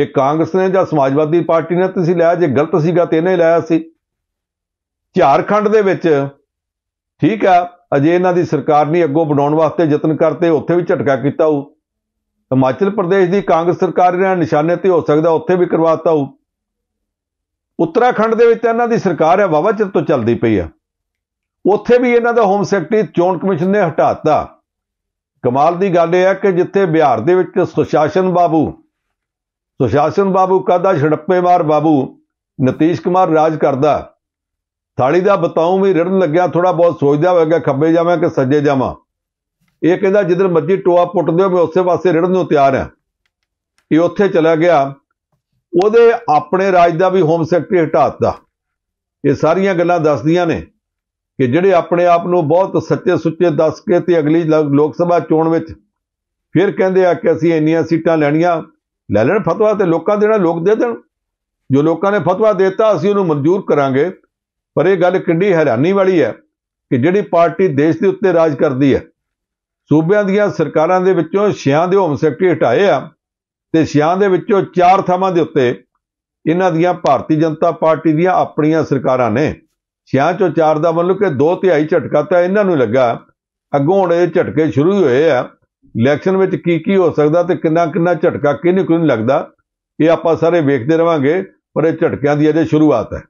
ਇਹ ਕਾਂਗਰਸ ਨੇ ਜਾਂ ਸਮਾਜਵਾਦੀ ਪਾਰਟੀ ਨੇ ਤੁਸੀਂ ਲਿਆ ਜੇ ਗਲਤ ਸੀਗਾ ਤੇ ਇਹਨੇ ਲਿਆ ਸੀ ਝਾਰਖੰਡ ਦੇ ਵਿੱਚ ਠੀਕ ਆ ਅਜੇ ਇਹਨਾਂ ਦੀ ਸਰਕਾਰ ਨਹੀਂ ਅੱਗੋਂ ਬਣਾਉਣ ਵਾਸਤੇ ਯਤਨ ਕਰਤੇ ਉੱਥੇ ਵੀ ਝਟਕਾ ਕੀਤਾ ਉਹ ਹਿਮਾਚਲ ਪ੍ਰਦੇਸ਼ ਦੀ ਕਾਂਗਰਸ ਸਰਕਾਰ ਇਹਨਾਂ ਨਿਸ਼ਾਨੇ ਤੇ ਹੋ ਸਕਦਾ ਉੱਥੇ ਵੀ ਕਰਵਾਤਾ ਉਹ ਉੱਤਰਾਖੰਡ ਦੇ ਵਿੱਚ ਇਹਨਾਂ ਦੀ ਸਰਕਾਰ ਹੈ ਵਾਵਾ ਚਿਰ ਤੋਂ ਚੱਲਦੀ ਪਈ ਆ ਉੱਥੇ ਵੀ ਇਹਨਾਂ ਦਾ ਹੋਮ ਸੈਕਟਰੀ ਚੋਣ ਕਮਿਸ਼ਨ ਨੇ ਹਟਾਤਾ ਕਮਾਲ ਦੀ ਗੱਲ ਇਹ ਹੈ ਕਿ ਜਿੱਥੇ ਬਿਹਾਰ ਦੇ ਵਿੱਚ ਸੁਸ਼ਾਸਨ ਬਾਬੂ ਸੁਸ਼ਾਸਨ ਬਾਬੂ ਕਾਦਾ ਛੜੱਪੇਵਾਰ ਬਾਬੂ ਨਤੀਸ਼ ਕੁਮਾਰ ਰਾਜ ਕਰਦਾ ਥਾਲੀ ਦਾ ਬਤਾਉ ਵੀ ਰੜਨ ਲੱਗਿਆ ਥੋੜਾ ਬਹੁਤ ਸੋਚਦਾ ਹੋਵੇਗਾ ਖੱਬੇ ਜਾਵਾਂ ਕਿ ਸੱਜੇ ਜਾਵਾਂ ਇਹ ਕਹਿੰਦਾ ਜਿੱਧਰ ਮੱਜੀ ਟੋਆ ਪੁੱਟ ਦਿਓ ਮੈਂ ਉਸੇ ਪਾਸੇ ਰੜਨ ਨੂੰ ਤਿਆਰ ਆ ਇਹ ਉੱਥੇ ਚਲਾ ਗਿਆ ਉਹਦੇ ਆਪਣੇ ਰਾਜ ਦਾ ਵੀ ਹੋਮ ਸੈਕਟਰੀ ਹਟਾਤਾ ਇਹ ਸਾਰੀਆਂ ਗੱਲਾਂ ਦੱਸਦੀਆਂ ਨੇ ਕਿ ਜਿਹੜੇ ਆਪਣੇ ਆਪ ਨੂੰ ਬਹੁਤ ਸੱਚੇ ਸੁੱਚੇ ਦੱਸ ਕੇ ਤੇ ਅਗਲੀ ਲੋਕ ਸਭਾ ਚੋਣ ਵਿੱਚ ਫਿਰ ਕਹਿੰਦੇ ਆ ਕਿ ਅਸੀਂ ਇੰਨੀਆਂ ਸੀਟਾਂ ਲੈਣੀਆਂ ਲੈ ਲੈਣ ਫਤਵਾ ਤੇ ਲੋਕਾਂ ਦੇਣਾ ਲੋਕ ਦੇ ਦੇਣ ਜੋ ਲੋਕਾਂ ਨੇ ਫਤਵਾ ਦਿੱਤਾ ਅਸੀਂ ਉਹਨੂੰ ਮਨਜ਼ੂਰ ਕਰਾਂਗੇ ਪਰ ਇਹ ਗੱਲ ਕਿੰਨੀ ਹੈਰਾਨੀ ਵਾਲੀ ਹੈ ਕਿ ਜਿਹੜੀ ਪਾਰਟੀ ਦੇਸ਼ ਦੇ ਉੱਤੇ ਰਾਜ ਕਰਦੀ ਹੈ ਸੂਬਿਆਂ ਦੀਆਂ ਸਰਕਾਰਾਂ ਦੇ ਵਿੱਚੋਂ ਸਿਆਂ ਦੇ ਹੋਮ ਸੈਕਟਰੀ ਹਟਾਏ ਆ ਤੇ ਸਿਆਂ ਦੇ ਵਿੱਚੋਂ ਚਾਰ ਥਾਵਾਂ ਦੇ ਉੱਤੇ ਇਹਨਾਂ ਦੀਆਂ ਭਾਰਤੀ ਜਨਤਾ ਪਾਰਟੀ ਦੀਆਂ ਆਪਣੀਆਂ ਸਰਕਾਰਾਂ ਨੇ ਸਿਆਂ ਚੋਂ ਚਾਰ ਦਾ ਮਤਲਬ ਕਿ ਦੋ ਤਿਹਾਈ ਝਟਕਾ ਤਾਂ ਇਹਨਾਂ ਨੂੰ ਲੱਗਾ ਅੱਗੋਂ ਹੁਣ ਇਹ ਝਟਕੇ ਸ਼ੁਰੂ ਹੋਏ ਆ ਇਲੈਕਸ਼ਨ ਵਿੱਚ ਕੀ ਕੀ ਹੋ ਸਕਦਾ ਤੇ ਕਿੰਨਾ ਕਿੰਨਾ ਝਟਕਾ ਕਿਹਨੂੰ ਕਿਹਨੂੰ ਲੱਗਦਾ ਇਹ ਆਪਾਂ ਸਾਰੇ ਵੇਖਦੇ ਰਵਾਂਗੇ ਪਰ ਇਹ ਝਟਕਿਆਂ ਦੀ ਅਜੇ ਸ਼ੁਰੂਆਤ ਹੈ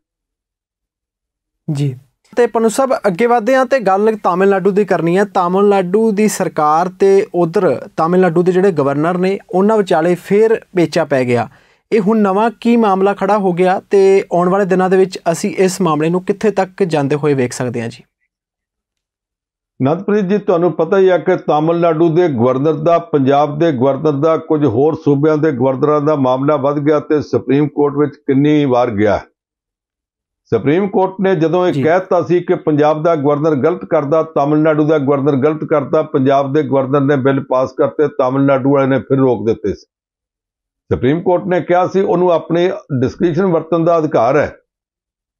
ਜੀ ਤੇ ਪਨੂ ਸਾਹਿਬ ਅੱਗੇ ਵਧਦੇ ਆ ਤੇ ਗੱਲ ਤਾਮਿਲਨਾਡੂ ਦੀ ਕਰਨੀ ਹੈ ਤਾਮਿਲਨਾਡੂ ਦੀ ਸਰਕਾਰ ਤੇ ਉਧਰ ਤਾਮਿਲਨਾਡੂ ਦੇ ਜਿਹੜੇ ਗਵਰਨਰ ਨੇ ਉਹਨਾਂ ਵਿਚਾਲੇ ਫੇਰ ਪੇਚਾ ਪੈ ਗਿਆ ਇਹ ਹੁਣ ਨਵਾਂ ਕੀ ਮਾਮਲਾ ਖੜਾ ਹੋ ਗਿਆ ਤੇ ਆਉਣ ਵਾਲੇ ਦਿਨਾਂ ਦੇ ਵਿੱਚ ਅਸੀਂ ਇਸ ਮਾਮਲੇ ਨੂੰ ਕਿੱਥੇ ਤੱਕ ਜਾਂਦੇ ਹੋਏ ਵੇਖ ਸਕਦੇ ਹਾਂ ਜੀ ਨੰਦਪ੍ਰੀਤ ਜੀ ਤੁਹਾਨੂੰ ਪਤਾ ਹੀ ਆ ਕਿ ਤਾਮਿਲਨਾਡੂ ਦੇ ਗਵਰਨਰ ਦਾ ਪੰਜਾਬ ਦੇ ਗਵਰਨਰ ਦਾ ਕੁਝ ਹੋਰ ਸੂਬਿਆਂ ਦੇ ਗਵਰਨਰਾਂ ਦਾ ਮਾਮਲਾ ਵੱਧ ਗਿਆ ਤੇ ਸੁਪਰੀਮ ਕੋਰਟ ਵਿੱਚ ਕਿੰਨੀ ਵਾਰ ਗਿਆ ਸੁਪਰੀਮ ਕੋਰਟ ਨੇ ਜਦੋਂ ਇਹ ਕਹਿਤਾ ਸੀ ਕਿ ਪੰਜਾਬ ਦਾ ਗਵਰਨਰ ਗਲਤ ਕਰਦਾ ਤਾਮਿਲਨਾਡੂ ਦਾ ਗਵਰਨਰ ਗਲਤ ਕਰਦਾ ਪੰਜਾਬ ਦੇ ਗਵਰਨਰ ਨੇ ਬਿੱਲ ਪਾਸ ਕਰਤੇ ਤਾਮਿਲਨਾਡੂ ਵਾਲੇ ਨੇ ਫਿਰ ਰੋਕ ਦਿੱਤੇ ਸੀ ਸੁਪਰੀਮ ਕੋਰਟ ਨੇ ਕਿਹਾ ਸੀ ਉਹਨੂੰ ਆਪਣੇ ਡਿਸਕ੍ਰੀਸ਼ਨ ਵਰਤਣ ਦਾ ਅਧਿਕਾਰ ਹੈ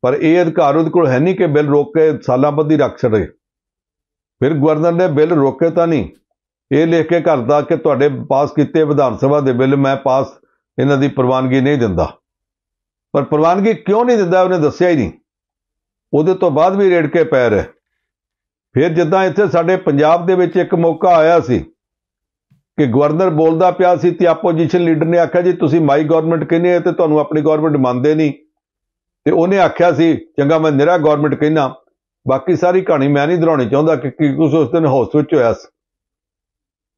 ਪਰ ਇਹ ਅਧਿਕਾਰ ਉਹਦੇ ਕੋਲ ਹੈ ਨਹੀਂ ਕਿ ਬਿੱਲ ਰੋਕ ਕੇ ਸਾਲਾਂ ਬੱਧੀ ਰੱਖ ਛੜੇ ਫਿਰ ਗਵਰਨਰ ਨੇ ਬਿੱਲ ਰੋਕੇ ਤਾਂ ਨਹੀਂ ਇਹ ਲਿਖ ਕੇ ਕਰਦਾ ਕਿ ਤੁਹਾਡੇ ਪਾਸ ਕੀਤੇ ਵਿਧਾਨ ਸਭਾ ਦੇ ਬਿੱਲ ਮੈਂ ਪਾਸ ਇਹਨਾਂ ਦੀ ਪ੍ਰਵਾਨਗੀ ਨਹੀਂ ਦਿੰਦਾ ਪਰ ਪ੍ਰਵਾਨਗੀ ਕਿਉਂ ਨਹੀਂ ਦਿੰਦਾ ਉਹਨੇ ਦੱਸਿਆ ਹੀ ਨਹੀਂ ਉਹਦੇ ਤੋਂ ਬਾਅਦ ਵੀ ਰੇੜ ਕੇ ਪੈ ਰਿਹਾ ਫਿਰ ਜਿੱਦਾਂ ਇੱਥੇ ਸਾਡੇ ਪੰਜਾਬ ਦੇ ਵਿੱਚ ਇੱਕ ਮੌਕਾ ਆਇਆ ਸੀ ਕਿ ਗਵਰਨਰ ਬੋਲਦਾ ਪਿਆ ਸੀ ਤੇ ਆਪੋਜੀਸ਼ਨ ਲੀਡਰ ਨੇ ਆਖਿਆ ਜੀ ਤੁਸੀਂ ਮਾਈ ਗਵਰਨਮੈਂਟ ਕਹਿੰਦੇ ਤੇ ਤੁਹਾਨੂੰ ਆਪਣੀ ਗਵਰਨਮੈਂਟ ਮੰਨਦੇ ਨਹੀਂ ਤੇ ਉਹਨੇ ਆਖਿਆ ਸੀ ਚੰਗਾ ਮੈਂ ਨਿਹਰਾ ਗਵਰਨਮੈਂਟ ਕਹਿਣਾ ਬਾਕੀ ਸਾਰੀ ਕਹਾਣੀ ਮੈਂ ਨਹੀਂ ਦੁਹਰਾਉਣੀ ਚਾਹੁੰਦਾ ਕਿ ਕੀ ਕੁਝ ਉਸ ਦਿਨ ਹਾਊਸ ਵਿੱਚ ਹੋਇਆ ਸੀ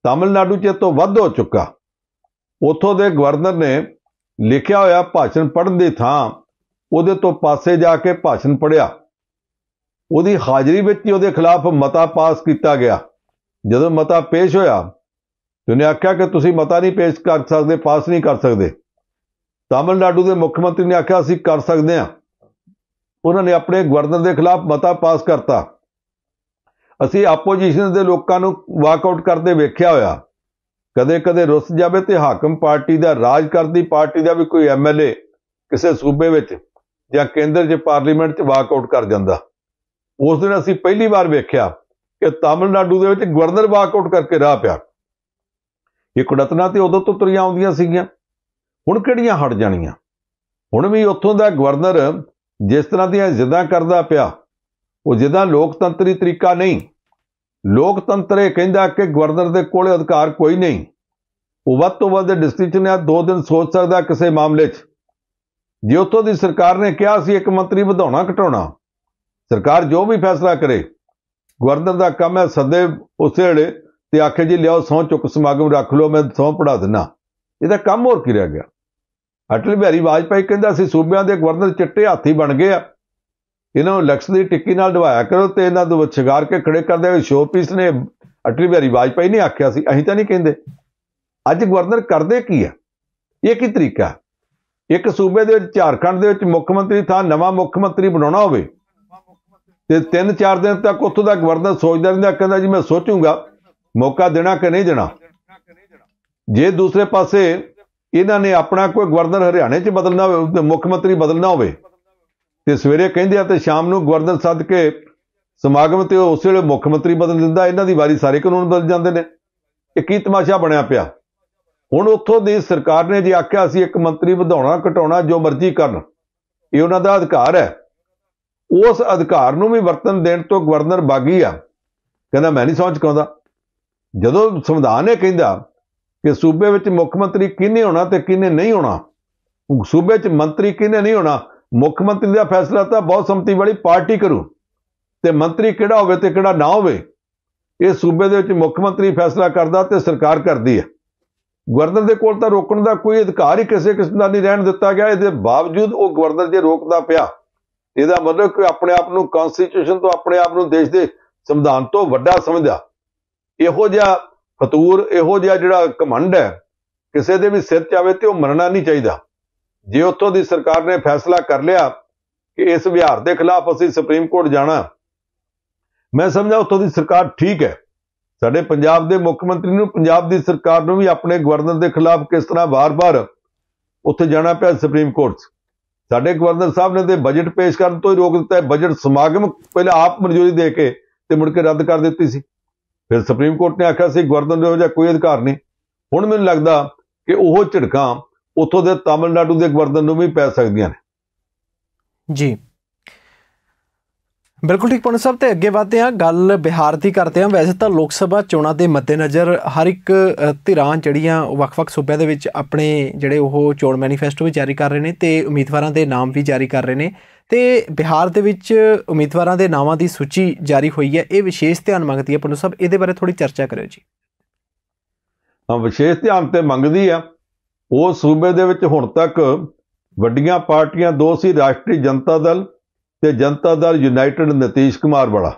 ਤਾਮਿਲਨਾਡੂ 'ਚ ਤੋਂ ਵੱਧ ਹੋ ਚੁੱਕਾ ਉਥੋਂ ਦੇ ਗਵਰਨਰ ਨੇ ਲਿਖਿਆ ਹੋਇਆ ਭਾਸ਼ਣ ਪੜਨ ਦੀ ਥਾਂ ਉਹਦੇ ਤੋਂ ਪਾਸੇ ਜਾ ਕੇ ਭਾਸ਼ਣ ਪੜਿਆ ਉਹਦੀ ਹਾਜ਼ਰੀ ਵਿੱਚ ਹੀ ਉਹਦੇ ਖਿਲਾਫ ਮਤਾ ਪਾਸ ਕੀਤਾ ਗਿਆ ਜਦੋਂ ਮਤਾ ਪੇਸ਼ ਹੋਇਆ ਉਹਨੇ ਆਖਿਆ ਕਿ ਤੁਸੀਂ ਮਤਾ ਨਹੀਂ ਪੇਸ਼ ਕਰ ਸਕਦੇ ਪਾਸ ਨਹੀਂ ਕਰ ਸਕਦੇ ਤਾਮਿਲਨਾਡੂ ਦੇ ਮੁੱਖ ਮੰਤਰੀ ਨੇ ਆਖਿਆ ਅਸੀਂ ਕਰ ਸਕਦੇ ਹਾਂ ਉਹਨਾਂ ਨੇ ਆਪਣੇ ਗਵਰਨਰ ਦੇ ਖਿਲਾਫ ਮਤਾ ਪਾਸ ਕਰਤਾ ਅਸੀਂ ਆਪੋਜੀਸ਼ਨ ਦੇ ਲੋਕਾਂ ਨੂੰ ਵਾਕਆਊਟ ਕਰਦੇ ਵੇਖਿਆ ਹੋਇਆ ਕਦੇ-ਕਦੇ ਰੁੱਸ ਜਾਵੇ ਤੇ ਹਾਕਮ ਪਾਰਟੀ ਦਾ ਰਾਜ ਕਰਦੀ ਪਾਰਟੀ ਦਾ ਵੀ ਕੋਈ ਐਮਐਲਏ ਕਿਸੇ ਸੂਬੇ ਵਿੱਚ ਜਾਂ ਕੇਂਦਰ ਦੇ ਪਾਰਲੀਮੈਂਟ 'ਚ ਵਾਕਆਊਟ ਕਰ ਜਾਂਦਾ ਉਸ ਦਿਨ ਅਸੀਂ ਪਹਿਲੀ ਵਾਰ ਵੇਖਿਆ ਕਿ ਤਾਮਿਲਨਾਡੂ ਦੇ ਵਿੱਚ ਗਵਰਨਰ ਵਾਕਆਊਟ ਕਰਕੇ ਰਾਹ ਪਿਆ ਇਹ ਕੁੜਤਨਾ ਤੇ ਉਦੋਂ ਤੋਂ ਤੁਰੀਆਂ ਆਉਂਦੀਆਂ ਸੀਗੀਆਂ ਹੁਣ ਕਿਹੜੀਆਂ ਹਟ ਜਾਣੀਆਂ ਹੁਣ ਵੀ ਉੱਥੋਂ ਦਾ ਗਵਰਨਰ ਜਿਸ ਤਰ੍ਹਾਂ ਦੀਆਂ ਜ਼ਿੱਦਾਂ ਕਰਦਾ ਪਿਆ ਉਹ ਜਿੱਦਾਂ ਲੋਕਤੰਤਰੀ ਤਰੀਕਾ ਨਹੀਂ ਲੋਕਤੰਤਰ ਇਹ ਕਹਿੰਦਾ ਕਿ ਗਵਰਨਰ ਦੇ ਕੋਲੇ ਅਧਿਕਾਰ ਕੋਈ ਨਹੀਂ ਉਹ ਵੱਧ ਤੋਂ ਵੱਧ ਡਿਸਟ੍ਰਿਕਟ ਆ ਦੋ ਦਿਨ ਸੋਚ ਸਕਦਾ ਕਿਸੇ ਮਾਮਲੇ 'ਚ ਜੇ ਉਤੋਂ ਦੀ ਸਰਕਾਰ ਨੇ ਕਿਹਾ ਸੀ ਇੱਕ ਮੰਤਰੀ ਵਧਾਉਣਾ ਘਟਾਉਣਾ ਸਰਕਾਰ ਜੋ ਵੀ ਫੈਸਲਾ ਕਰੇ ਗਵਰਨਰ ਦਾ ਕੰਮ ਹੈ ਸਦੇ ਉਸੇ ਵੇਲੇ ਤੇ ਆਖੇ ਜੀ ਲਿਆਓ ਸੌ ਚੁੱਕ ਸਮਾਗਮ ਰੱਖ ਲਓ ਮੈਂ ਸੌ ਪੜਾ ਦਿੰਨਾ ਇਹਦਾ ਕੰਮ ਹੋਰ ਕੀ ਰਹਿ ਗਿਆ ਅਟਲ ਬਿਹਾਰੀ ਵਾਜਪਾਈ ਕਹਿੰਦਾ ਸੀ ਸੂਬਿਆਂ ਦੇ ਗਵਰਨਰ ਚਿੱਟੇ ਹਾਥੀ ਬਣ ਗਏ ਆ ਇਹਨਾਂ ਨੂੰ ਲਕਸ ਦੀ ਟਿੱਕੀ ਨਾਲ ਡਵਾਇਆ ਕਰੋ ਤੇ ਇਹਨਾਂ ਨੂੰ ਵਿਚਾਰ ਕੇ ਖੜੇ ਕਰਦੇ ਹੋਏ ਸ਼ੋਪੀਸ ਨੇ ਅਟਲ ਬਿਹਾਰੀ ਵਾਜਪਾਈ ਨੇ ਆਖਿਆ ਸੀ ਅਸੀਂ ਤਾਂ ਨਹੀਂ ਕਹਿੰਦੇ ਅੱਜ ਗਵਰਨਰ ਕਰਦੇ ਕੀ ਆ ਇਹ ਕੀ ਤਰੀਕਾ ਇੱਕ ਸੂਬੇ ਦੇ ਵਿੱਚ ਝਾਰਖੰਡ ਦੇ ਵਿੱਚ ਮੁੱਖ ਮੰਤਰੀ ਥਾਂ ਨਵਾਂ ਮੁੱਖ ਮੰਤਰੀ ਬਣਾਉਣਾ ਹੋਵੇ ਤੇ 3-4 ਦਿਨ ਤੱਕ ਉੱਥੋਂ ਦਾ ਗਵਰਨਰ ਸੋਚਦਾ ਰਹਿੰਦਾ ਕਹਿੰਦਾ ਜੀ ਮੈਂ ਸੋਚੂਗਾ ਮੌਕਾ ਦੇਣਾ ਕਿ ਨਹੀਂ ਦੇਣਾ ਜੇ ਦੂਸਰੇ ਪਾਸੇ ਇਹਨਾਂ ਨੇ ਆਪਣਾ ਕੋਈ ਗਵਰਨਰ ਹਰਿਆਣੇ 'ਚ ਬਦਲਣਾ ਹੋਵੇ ਮੁੱਖ ਮੰਤਰੀ ਬਦਲਣਾ ਹੋਵੇ ਤੇ ਸਵੇਰੇ ਕਹਿੰਦੇ ਆ ਤੇ ਸ਼ਾਮ ਨੂੰ ਗਵਰਨਰ ਸੱਦ ਕੇ ਸਮਾਗਮ ਤੇ ਉਸ ਵੇਲੇ ਮੁੱਖ ਮੰਤਰੀ ਬਦਲ ਦਿੰਦਾ ਇਹਨਾਂ ਦੀ ਵਾਰੀ ਸਾਰੇ ਕਾਨੂੰਨ ਬਦਲ ਜਾਂਦੇ ਨੇ ਇਹ ਕੀ ਤਮਾਸ਼ਾ ਬਣਿਆ ਪਿਆ ਹੁਣ ਉੱਥੋਂ ਦੀ ਸਰਕਾਰ ਨੇ ਜੇ ਆਖਿਆ ਸੀ ਇੱਕ ਮੰਤਰੀ ਵਧਾਉਣਾ ਘਟਾਉਣਾ ਜੋ ਮਰਜ਼ੀ ਕਰਨ ਇਹ ਉਹਨਾਂ ਦਾ ਅਧਿਕਾਰ ਹੈ ਉਸ ਅਧਿਕਾਰ ਨੂੰ ਵੀ ਵਰਤਨ ਦੇਣ ਤੋਂ ਗਵਰਨਰ ਬਾਗੀ ਆ ਕਹਿੰਦਾ ਮੈਂ ਨਹੀਂ ਸੋਚ ਚੁਕਾਉਂਦਾ ਜਦੋਂ ਸੰਵਿਧਾਨ ਇਹ ਕਹਿੰਦਾ ਕਿ ਸੂਬੇ ਵਿੱਚ ਮੁੱਖ ਮੰਤਰੀ ਕਿਹਨੇ ਹੋਣਾ ਤੇ ਕਿਹਨੇ ਨਹੀਂ ਹੋਣਾ ਸੂਬੇ 'ਚ ਮੰਤਰੀ ਕਿਹਨੇ ਨਹੀਂ ਹੋਣਾ ਮੁੱਖ ਮੰਤਰੀ ਦਾ ਫੈਸਲਾ ਤਾਂ ਬਹੁਤ ਸੰਮਤੀ ਵਾਲੀ ਪਾਰਟੀ ਕਰੂ ਤੇ ਮੰਤਰੀ ਕਿਹੜਾ ਹੋਵੇ ਤੇ ਕਿਹੜਾ ਨਾ ਹੋਵੇ ਇਹ ਸੂਬੇ ਦੇ ਵਿੱਚ ਮੁੱਖ ਮੰਤਰੀ ਫੈਸਲਾ ਕਰਦਾ ਤੇ ਸਰਕਾਰ ਕਰਦੀ ਹੈ ਗਵਰਨਰ ਦੇ ਕੋਲ ਤਾਂ ਰੋਕਣ ਦਾ ਕੋਈ ਅਧਿਕਾਰ ਹੀ ਕਿਸੇ ਕਿਸਮ ਦਾ ਨਹੀਂ ਰਹਿਣ ਦਿੱਤਾ ਗਿਆ ਇਹਦੇ ਬਾਵਜੂਦ ਉਹ ਗਵਰਨਰ ਜੇ ਰੋਕਦਾ ਪਿਆ ਇਹਦਾ ਮਤਲਬ ਕਿ ਆਪਣੇ ਆਪ ਨੂੰ ਕਨਸਟੀਟਿਊਸ਼ਨ ਤੋਂ ਆਪਣੇ ਆਪ ਨੂੰ ਦੇਸ਼ ਦੇ ਸੰਵਿਧਾਨ ਤੋਂ ਵੱਡਾ ਸਮਝਿਆ ਇਹੋ ਜਿਹਾ ਫਤੂਰ ਇਹੋ ਜਿਹਾ ਜਿਹੜਾ ਕਮੰਡ ਹੈ ਕਿਸੇ ਦੇ ਵੀ ਸਿਰ 'ਚ ਆਵੇ ਤੇ ਉਹ ਮਰਨਾ ਨਹੀਂ ਚਾਹੀਦਾ ਜੇ ਉੱਥੋਂ ਦੀ ਸਰਕਾਰ ਨੇ ਫੈਸਲਾ ਕਰ ਲਿਆ ਕਿ ਇਸ ਵਿਹਾਰ ਦੇ ਖਿਲਾਫ ਅਸੀਂ ਸੁਪਰੀਮ ਕੋਰਟ ਜਾਣਾ ਮੈਂ ਸਮਝਾ ਉੱਥੋਂ ਦੀ ਸਰਕਾਰ ਠੀਕ ਹੈ ਸਾਡੇ ਪੰਜਾਬ ਦੇ ਮੁੱਖ ਮੰਤਰੀ ਨੂੰ ਪੰਜਾਬ ਦੀ ਸਰਕਾਰ ਨੂੰ ਵੀ ਆਪਣੇ ਗਵਰਨਰ ਦੇ ਖਿਲਾਫ ਕਿਸ ਤਰ੍ਹਾਂ ਵਾਰ-ਵਾਰ ਉੱਥੇ ਜਾਣਾ ਪਿਆ ਸੁਪਰੀਮ ਕੋਰਟ ਸਾਡੇ ਗਵਰਨਰ ਸਾਹਿਬ ਨੇ ਤੇ ਬਜਟ ਪੇਸ਼ ਕਰਨ ਤੋਂ ਹੀ ਰੋਕ ਦਿੱਤਾ ਹੈ ਬਜਟ ਸਮਾਗਮ ਪਹਿਲਾਂ ਆਪ ਮਨਜ਼ੂਰੀ ਦੇ ਕੇ ਤੇ ਮੁੜ ਕੇ ਰੱਦ ਕਰ ਦਿੱਤੀ ਸੀ ਫਿਰ ਸੁਪਰੀਮ ਕੋਰਟ ਨੇ ਆਖਿਆ ਸੀ ਗਵਰਨਰ ਉਹ ਜਾਂ ਕੋਈ ਅਧਿਕਾਰ ਨਹੀਂ ਹੁਣ ਮੈਨੂੰ ਲੱਗਦਾ ਕਿ ਉਹ ਝਟਕਾ ਉੱਥੋਂ ਦੇ ਤਾਮਿਲਨਾਡੂ ਦੇ ਗਵਰਨਰ ਨੂੰ ਵੀ ਪੈ ਸਕਦੀਆਂ ਨੇ ਜੀ ਬਿਲਕੁਲ ਠੀਕ ਪੁਣ ਸਾਹਿਬ ਤੇ ਅੱਗੇ ਵਧਦੇ ਹਾਂ ਗੱਲ ਬਿਹਾਰ ਦੀ ਕਰਦੇ ਹਾਂ ਵੈਸੇ ਤਾਂ ਲੋਕ ਸਭਾ ਚੋਣਾਂ ਦੇ ਮੱਦੇਨਜ਼ਰ ਹਰ ਇੱਕ ਧਿਰਾਂ ਜਿਹੜੀਆਂ ਵੱਖ-ਵੱਖ ਸੂਬਿਆਂ ਦੇ ਵਿੱਚ ਆਪਣੇ ਜਿਹੜੇ ਉਹ ਚੋਣ ਮੈਨੀਫੈਸਟੋ ਵੀ ਜਾਰੀ ਕਰ ਰਹੇ ਨੇ ਤੇ ਉਮੀਦਵਾਰਾਂ ਦੇ ਨਾਮ ਵੀ ਜਾਰੀ ਕਰ ਰਹੇ ਨੇ ਤੇ ਬਿਹਾਰ ਦੇ ਵਿੱਚ ਉਮੀਦਵਾਰਾਂ ਦੇ ਨਾਵਾਂ ਦੀ ਸੂਚੀ ਜਾਰੀ ਹੋਈ ਹੈ ਇਹ ਵਿਸ਼ੇਸ਼ ਧਿਆਨ ਮੰਗਦੀ ਹੈ ਪੰਨੂ ਸਾਹਿਬ ਇਹਦੇ ਬਾਰੇ ਥੋੜੀ ਚਰਚਾ ਕਰਿਓ ਜੀ ਹਾਂ ਵਿਸ਼ੇਸ਼ ਧਿਆਨ ਤੇ ਮੰਗਦੀ ਆ ਉਹ ਸੂਬੇ ਦੇ ਵਿੱਚ ਹੁਣ ਤੱਕ ਵੱਡੀਆਂ ਪਾਰਟੀਆਂ ਦੋ ਸੀ ਰਾਸ਼ਟਰੀ ਜਨਤਾ ਦਲ ਤੇ ਜਨਤਾ ਦਲ ਯੂਨਾਈਟਿਡ ਨਤੀਸ਼ ਕੁਮਾਰ ਬੜਾ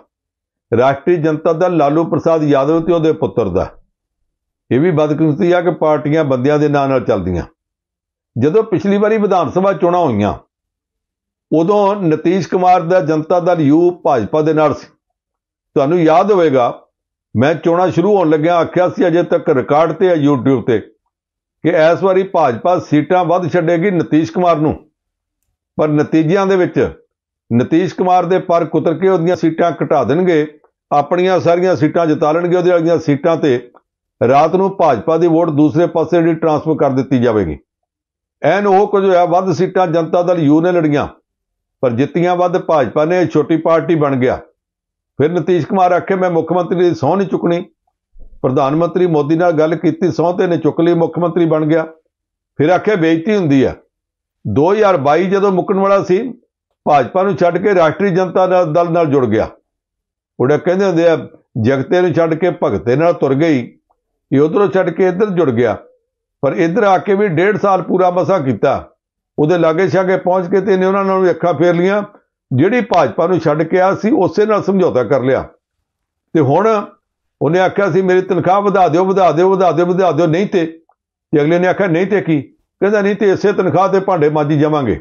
ਰਾਸ਼ਟਰੀ ਜਨਤਾ ਦਲ ਲਾਲੂ ਪ੍ਰਸਾਦ ਯਾਦਵ ਤੇ ਉਹਦੇ ਪੁੱਤਰ ਦਾ ਇਹ ਵੀ ਬਦਕਿਸਮਤੀ ਆ ਕਿ ਪਾਰਟੀਆਂ ਬੰਦਿਆਂ ਦੇ ਨਾਂ ਨਾਲ ਚੱਲਦੀਆਂ ਜਦੋਂ ਪਿਛਲੀ ਵਾਰੀ ਵਿਧਾਨ ਸਭਾ ਚੋਣਾਂ ਹੋਈਆਂ ਉਦੋਂ ਨਤੀਸ਼ ਕੁਮਾਰ ਦਾ ਜਨਤਾ ਦਲ ਯੂ ਭਾਜਪਾ ਦੇ ਨਾਲ ਸੀ ਤੁਹਾਨੂੰ ਯਾਦ ਹੋਵੇਗਾ ਮੈਂ ਚੋਣਾ ਸ਼ੁਰੂ ਹੋਣ ਲੱਗਿਆ ਆਖਿਆ ਸੀ ਅਜੇ ਤੱਕ ਰਿਕਾਰਡ ਤੇ ਹੈ YouTube ਤੇ ਕਿ ਇਸ ਵਾਰੀ ਭਾਜਪਾ ਸੀਟਾਂ ਵੱਧ ਛੱਡੇਗੀ ਨਤੀਸ਼ ਕੁਮਾਰ ਨੂੰ ਪਰ ਨਤੀਜਿਆਂ ਦੇ ਵਿੱਚ ਨਤੀਸ਼ ਕੁਮਾਰ ਦੇ ਪਰ ਕੁਤਰ ਕੇ ਉਹਦੀਆਂ ਸੀਟਾਂ ਘਟਾ ਦੇਣਗੇ ਆਪਣੀਆਂ ਸਾਰੀਆਂ ਸੀਟਾਂ ਜਿਤਾ ਲੈਣਗੇ ਉਹਦੇ ਵਾਲੀਆਂ ਸੀਟਾਂ ਤੇ ਰਾਤ ਨੂੰ ਭਾਜਪਾ ਦੀ ਵੋਟ ਦੂਸਰੇ ਪਾਸੇ ਜਿਹੜੀ ਟ੍ਰਾਂਸਫਰ ਕਰ ਦਿੱਤੀ ਜਾਵੇਗੀ ਐਨ ਉਹ ਕੁਝ ਹੋਇਆ ਵੱਧ ਸੀਟਾਂ ਜਨਤਾ ਦਲ ਯੂ ਨੇ ਲੜੀਆਂ ਪਰ ਜਿੱਤੀਆਂ ਵੱਧ ਭਾਜਪਾ ਨੇ ਛੋਟੀ ਪਾਰਟੀ ਬਣ ਗਿਆ ਫਿਰ ਨਤੀਸ਼ ਕੁਮਾਰ ਆਖੇ ਮੈਂ ਮੁੱਖ ਮੰਤਰੀ ਦੀ ਸੌਂ ਨਹੀਂ ਚੁੱਕਣੀ ਪ੍ਰਧਾਨ ਮੰਤਰੀ ਮੋਦੀ ਨਾਲ ਗੱਲ ਕੀਤੀ ਸੌਂ ਤੇ ਨੇ ਚੁੱਕ ਲਈ ਮੁੱਖ ਮੰਤਰੀ ਬਣ ਗਿਆ ਫਿਰ ਆਖੇ ਬੇਇੱਜ਼ਤੀ ਹੁੰਦੀ ਆ 2022 ਜਦੋਂ ਮੁੱਕਣ ਵਾਲਾ ਸੀ ਭਾਜਪਾ ਨੂੰ ਛੱਡ ਕੇ ਰਾਸ਼ਟਰੀ ਜਨਤਾ ਦਲ ਨਾਲ ਜੁੜ ਗਿਆ ਉਹਦਾ ਕਹਿੰਦੇ ਹੁੰਦੇ ਆ ਜਗਤੇ ਨੂੰ ਛੱਡ ਕੇ ਭਗਤੇ ਨਾਲ ਤੁਰ ਗਈ ਇਹ ਉਧਰੋਂ ਛੱਡ ਕੇ ਇੱਧਰ ਜੁੜ ਗਿਆ ਪਰ ਇੱਧਰ ਆ ਕੇ ਵੀ 1.5 ਸਾਲ ਪੂਰਾ ਮਸਾ ਕੀਤਾ ਉਹਦੇ ਲਾਗੇ ਛਾਗੇ ਪਹੁੰਚ ਕੇ ਤੇ ਇਹਨੇ ਉਹਨਾਂ ਨਾਲ ਅੱਖਾਂ ਫੇਰ ਲੀਆਂ ਜਿਹੜੀ ਭਾਜਪਾ ਨੂੰ ਛੱਡ ਕੇ ਆ ਸੀ ਉਸੇ ਨਾਲ ਸਮਝੌਤਾ ਕਰ ਲਿਆ ਤੇ ਹੁਣ ਉਹਨੇ ਆਖਿਆ ਸੀ ਮੇਰੀ ਤਨਖਾਹ ਵਧਾ ਦਿਓ ਵਧਾ ਦਿਓ ਵਧਾ ਦਿਓ ਵਧਾ ਦਿਓ ਨਹੀਂ ਤੇ ਤੇ ਅਗਲੇ ਨੇ ਆਖਿਆ ਨਹੀਂ ਤੇ ਕੀ ਕਹਿੰਦਾ ਨਹੀਂ ਤੇ ਇਸੇ ਤਨਖਾਹ ਤੇ ਭਾਂਡੇ ਮਾਜੀ ਜਾਵਾਂਗੇ